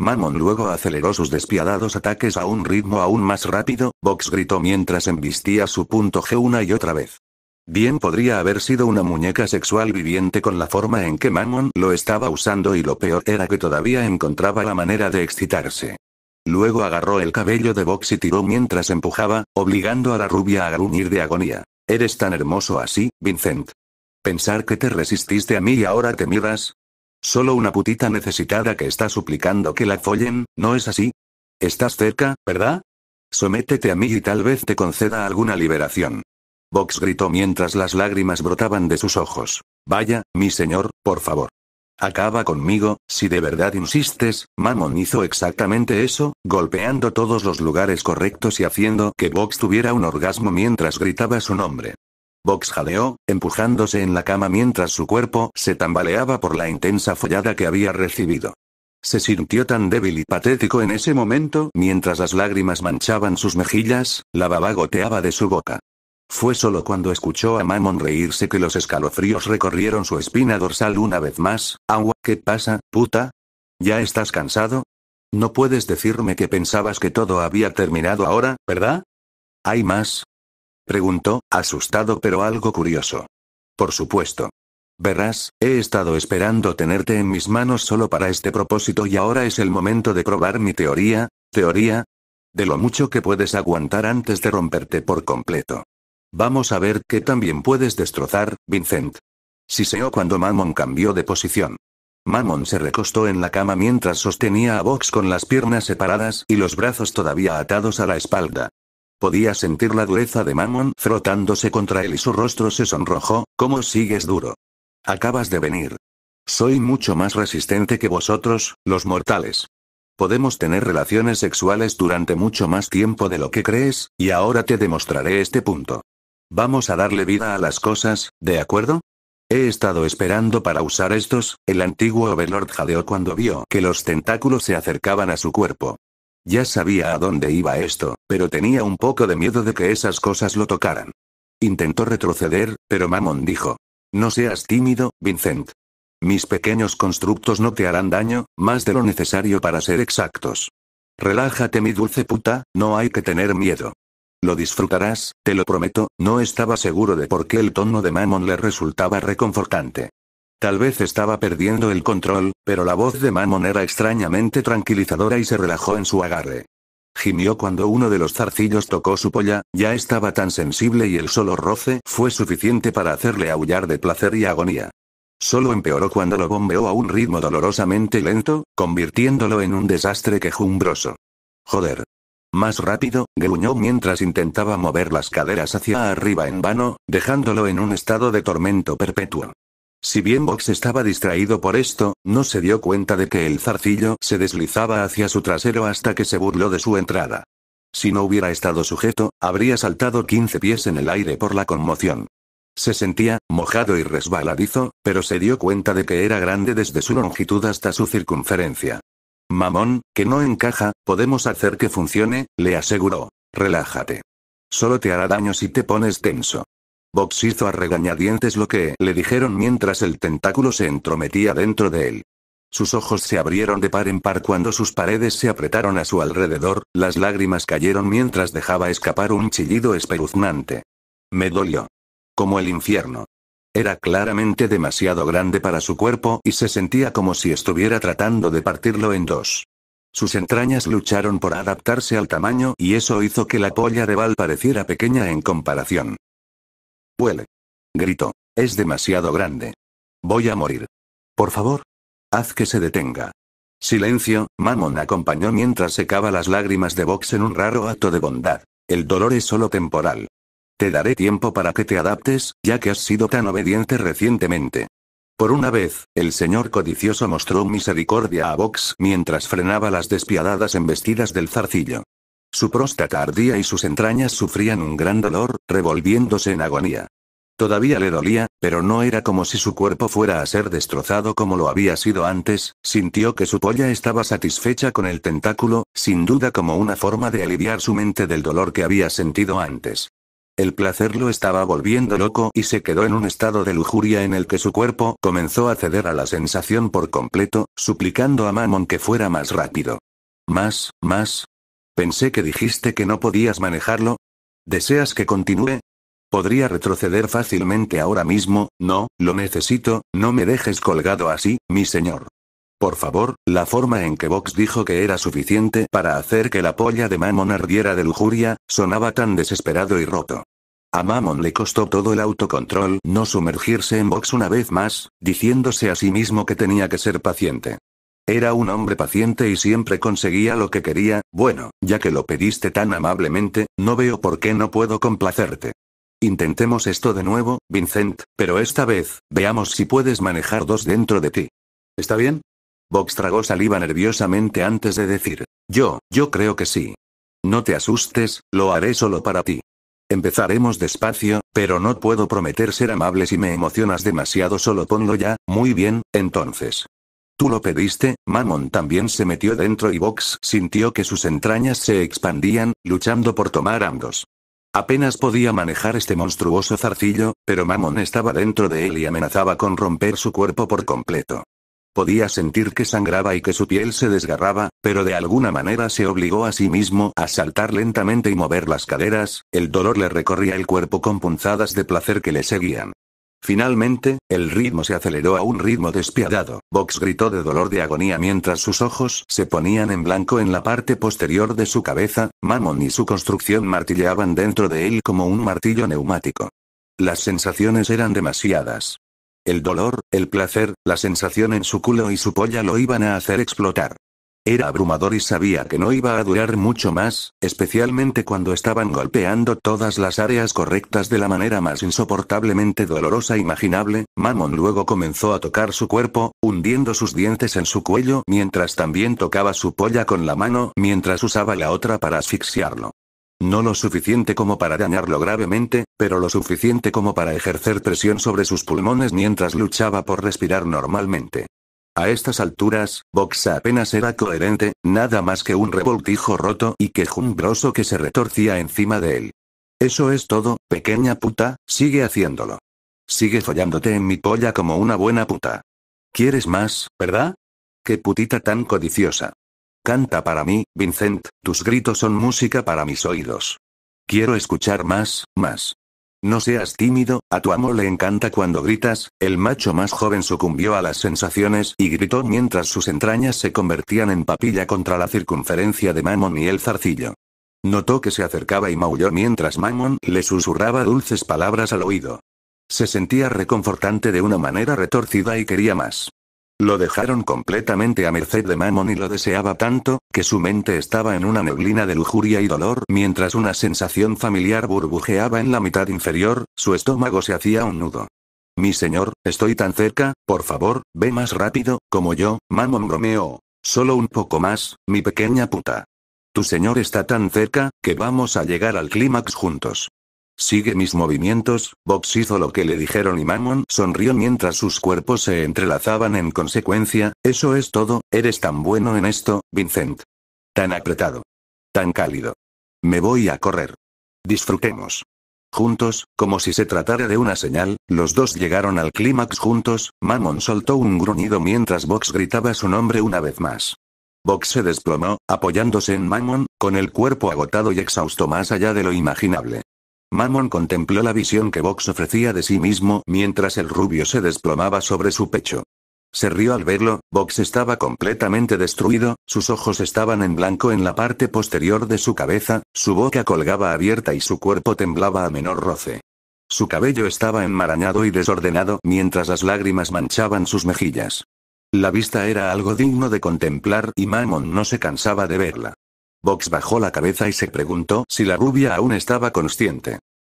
Mammon luego aceleró sus despiadados ataques a un ritmo aún más rápido, Vox gritó mientras embistía su punto G una y otra vez. Bien podría haber sido una muñeca sexual viviente con la forma en que Mammon lo estaba usando y lo peor era que todavía encontraba la manera de excitarse. Luego agarró el cabello de Box y tiró mientras empujaba, obligando a la rubia a gruñir de agonía. Eres tan hermoso así, Vincent. Pensar que te resististe a mí y ahora te miras. Solo una putita necesitada que está suplicando que la follen, ¿no es así? Estás cerca, ¿verdad? Sométete a mí y tal vez te conceda alguna liberación. Vox gritó mientras las lágrimas brotaban de sus ojos. Vaya, mi señor, por favor. Acaba conmigo, si de verdad insistes, Mamón hizo exactamente eso, golpeando todos los lugares correctos y haciendo que Vox tuviera un orgasmo mientras gritaba su nombre. Vox jaleó, empujándose en la cama mientras su cuerpo se tambaleaba por la intensa follada que había recibido. Se sintió tan débil y patético en ese momento mientras las lágrimas manchaban sus mejillas, la baba goteaba de su boca. Fue solo cuando escuchó a Mammon reírse que los escalofríos recorrieron su espina dorsal una vez más. Agua, ¿qué pasa, puta? ¿Ya estás cansado? No puedes decirme que pensabas que todo había terminado ahora, ¿verdad? ¿Hay más? Preguntó, asustado pero algo curioso. Por supuesto. Verás, he estado esperando tenerte en mis manos solo para este propósito y ahora es el momento de probar mi teoría, teoría, de lo mucho que puedes aguantar antes de romperte por completo. Vamos a ver qué también puedes destrozar, Vincent. Siseó cuando Mammon cambió de posición. Mammon se recostó en la cama mientras sostenía a Vox con las piernas separadas y los brazos todavía atados a la espalda. Podía sentir la dureza de Mammon frotándose contra él y su rostro se sonrojó, ¿cómo sigues duro? Acabas de venir. Soy mucho más resistente que vosotros, los mortales. Podemos tener relaciones sexuales durante mucho más tiempo de lo que crees, y ahora te demostraré este punto. Vamos a darle vida a las cosas, ¿de acuerdo? He estado esperando para usar estos, el antiguo Overlord jadeó cuando vio que los tentáculos se acercaban a su cuerpo. Ya sabía a dónde iba esto, pero tenía un poco de miedo de que esas cosas lo tocaran. Intentó retroceder, pero Mammon dijo. No seas tímido, Vincent. Mis pequeños constructos no te harán daño, más de lo necesario para ser exactos. Relájate mi dulce puta, no hay que tener miedo. Lo disfrutarás, te lo prometo, no estaba seguro de por qué el tono de Mammon le resultaba reconfortante. Tal vez estaba perdiendo el control, pero la voz de Mammon era extrañamente tranquilizadora y se relajó en su agarre. Gimió cuando uno de los zarcillos tocó su polla, ya estaba tan sensible y el solo roce fue suficiente para hacerle aullar de placer y agonía. Solo empeoró cuando lo bombeó a un ritmo dolorosamente lento, convirtiéndolo en un desastre quejumbroso. Joder, más rápido, gruñó mientras intentaba mover las caderas hacia arriba en vano, dejándolo en un estado de tormento perpetuo. Si bien Box estaba distraído por esto, no se dio cuenta de que el zarcillo se deslizaba hacia su trasero hasta que se burló de su entrada. Si no hubiera estado sujeto, habría saltado 15 pies en el aire por la conmoción. Se sentía, mojado y resbaladizo, pero se dio cuenta de que era grande desde su longitud hasta su circunferencia. Mamón, que no encaja, podemos hacer que funcione, le aseguró. Relájate. Solo te hará daño si te pones tenso. Box hizo a regañadientes lo que le dijeron mientras el tentáculo se entrometía dentro de él. Sus ojos se abrieron de par en par cuando sus paredes se apretaron a su alrededor, las lágrimas cayeron mientras dejaba escapar un chillido espeluznante. Me dolió. Como el infierno. Era claramente demasiado grande para su cuerpo y se sentía como si estuviera tratando de partirlo en dos. Sus entrañas lucharon por adaptarse al tamaño y eso hizo que la polla de Val pareciera pequeña en comparación. Huele. Gritó. Es demasiado grande. Voy a morir. Por favor. Haz que se detenga. Silencio, Mammon acompañó mientras secaba las lágrimas de Vox en un raro acto de bondad. El dolor es solo temporal. Te daré tiempo para que te adaptes, ya que has sido tan obediente recientemente. Por una vez, el señor codicioso mostró misericordia a Vox mientras frenaba las despiadadas embestidas del zarcillo. Su próstata ardía y sus entrañas sufrían un gran dolor, revolviéndose en agonía. Todavía le dolía, pero no era como si su cuerpo fuera a ser destrozado como lo había sido antes, sintió que su polla estaba satisfecha con el tentáculo, sin duda como una forma de aliviar su mente del dolor que había sentido antes. El placer lo estaba volviendo loco y se quedó en un estado de lujuria en el que su cuerpo comenzó a ceder a la sensación por completo, suplicando a Mammon que fuera más rápido. Más, más. Pensé que dijiste que no podías manejarlo. ¿Deseas que continúe? Podría retroceder fácilmente ahora mismo, no, lo necesito, no me dejes colgado así, mi señor. Por favor, la forma en que Vox dijo que era suficiente para hacer que la polla de Mammon ardiera de lujuria, sonaba tan desesperado y roto. A Mamon le costó todo el autocontrol no sumergirse en Vox una vez más, diciéndose a sí mismo que tenía que ser paciente. Era un hombre paciente y siempre conseguía lo que quería, bueno, ya que lo pediste tan amablemente, no veo por qué no puedo complacerte. Intentemos esto de nuevo, Vincent, pero esta vez, veamos si puedes manejar dos dentro de ti. ¿Está bien? Box tragó saliva nerviosamente antes de decir, yo, yo creo que sí. No te asustes, lo haré solo para ti. Empezaremos despacio, pero no puedo prometer ser amable si me emocionas demasiado, solo ponlo ya, muy bien, entonces. Tú lo pediste, Mammon también se metió dentro y Vox sintió que sus entrañas se expandían, luchando por tomar ambos. Apenas podía manejar este monstruoso zarcillo, pero Mammon estaba dentro de él y amenazaba con romper su cuerpo por completo. Podía sentir que sangraba y que su piel se desgarraba, pero de alguna manera se obligó a sí mismo a saltar lentamente y mover las caderas, el dolor le recorría el cuerpo con punzadas de placer que le seguían. Finalmente, el ritmo se aceleró a un ritmo despiadado. Vox gritó de dolor de agonía mientras sus ojos se ponían en blanco en la parte posterior de su cabeza, Mamon y su construcción martilleaban dentro de él como un martillo neumático. Las sensaciones eran demasiadas. El dolor, el placer, la sensación en su culo y su polla lo iban a hacer explotar. Era abrumador y sabía que no iba a durar mucho más, especialmente cuando estaban golpeando todas las áreas correctas de la manera más insoportablemente dolorosa imaginable. Mammon luego comenzó a tocar su cuerpo, hundiendo sus dientes en su cuello mientras también tocaba su polla con la mano mientras usaba la otra para asfixiarlo. No lo suficiente como para dañarlo gravemente, pero lo suficiente como para ejercer presión sobre sus pulmones mientras luchaba por respirar normalmente. A estas alturas, Boxa apenas era coherente, nada más que un revoltijo roto y quejumbroso que se retorcía encima de él. Eso es todo, pequeña puta, sigue haciéndolo. Sigue follándote en mi polla como una buena puta. ¿Quieres más, verdad? Qué putita tan codiciosa. Canta para mí, Vincent, tus gritos son música para mis oídos. Quiero escuchar más, más. No seas tímido, a tu amo le encanta cuando gritas, el macho más joven sucumbió a las sensaciones y gritó mientras sus entrañas se convertían en papilla contra la circunferencia de Mammon y el zarcillo. Notó que se acercaba y maulló mientras Mammon le susurraba dulces palabras al oído. Se sentía reconfortante de una manera retorcida y quería más. Lo dejaron completamente a merced de Mammon y lo deseaba tanto, que su mente estaba en una neblina de lujuria y dolor mientras una sensación familiar burbujeaba en la mitad inferior, su estómago se hacía un nudo. Mi señor, estoy tan cerca, por favor, ve más rápido, como yo, Mammon bromeó. Solo un poco más, mi pequeña puta. Tu señor está tan cerca, que vamos a llegar al clímax juntos. Sigue mis movimientos, Box hizo lo que le dijeron y Mammon sonrió mientras sus cuerpos se entrelazaban en consecuencia, eso es todo, eres tan bueno en esto, Vincent. Tan apretado. Tan cálido. Me voy a correr. Disfrutemos. Juntos, como si se tratara de una señal, los dos llegaron al clímax juntos, Mammon soltó un gruñido mientras Box gritaba su nombre una vez más. Box se desplomó, apoyándose en Mammon, con el cuerpo agotado y exhausto más allá de lo imaginable. Mammon contempló la visión que Vox ofrecía de sí mismo mientras el rubio se desplomaba sobre su pecho. Se rió al verlo, Vox estaba completamente destruido, sus ojos estaban en blanco en la parte posterior de su cabeza, su boca colgaba abierta y su cuerpo temblaba a menor roce. Su cabello estaba enmarañado y desordenado mientras las lágrimas manchaban sus mejillas. La vista era algo digno de contemplar y Mammon no se cansaba de verla. Box bajó la cabeza y se preguntó si la rubia aún estaba consciente.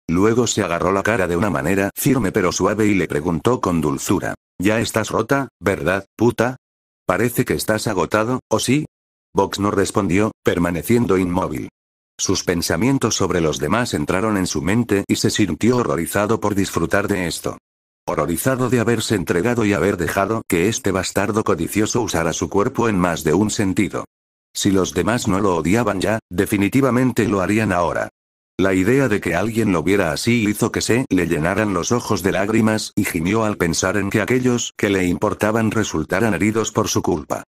Luego se agarró la cara de una manera firme pero suave y le preguntó con dulzura. Ya estás rota, ¿verdad, puta? Parece que estás agotado, ¿o sí? Box no respondió, permaneciendo inmóvil. Sus pensamientos sobre los demás entraron en su mente y se sintió horrorizado por disfrutar de esto. Horrorizado de haberse entregado y haber dejado que este bastardo codicioso usara su cuerpo en más de un sentido. Si los demás no lo odiaban ya, definitivamente lo harían ahora. La idea de que alguien lo viera así hizo que se le llenaran los ojos de lágrimas y gimió al pensar en que aquellos que le importaban resultaran heridos por su culpa.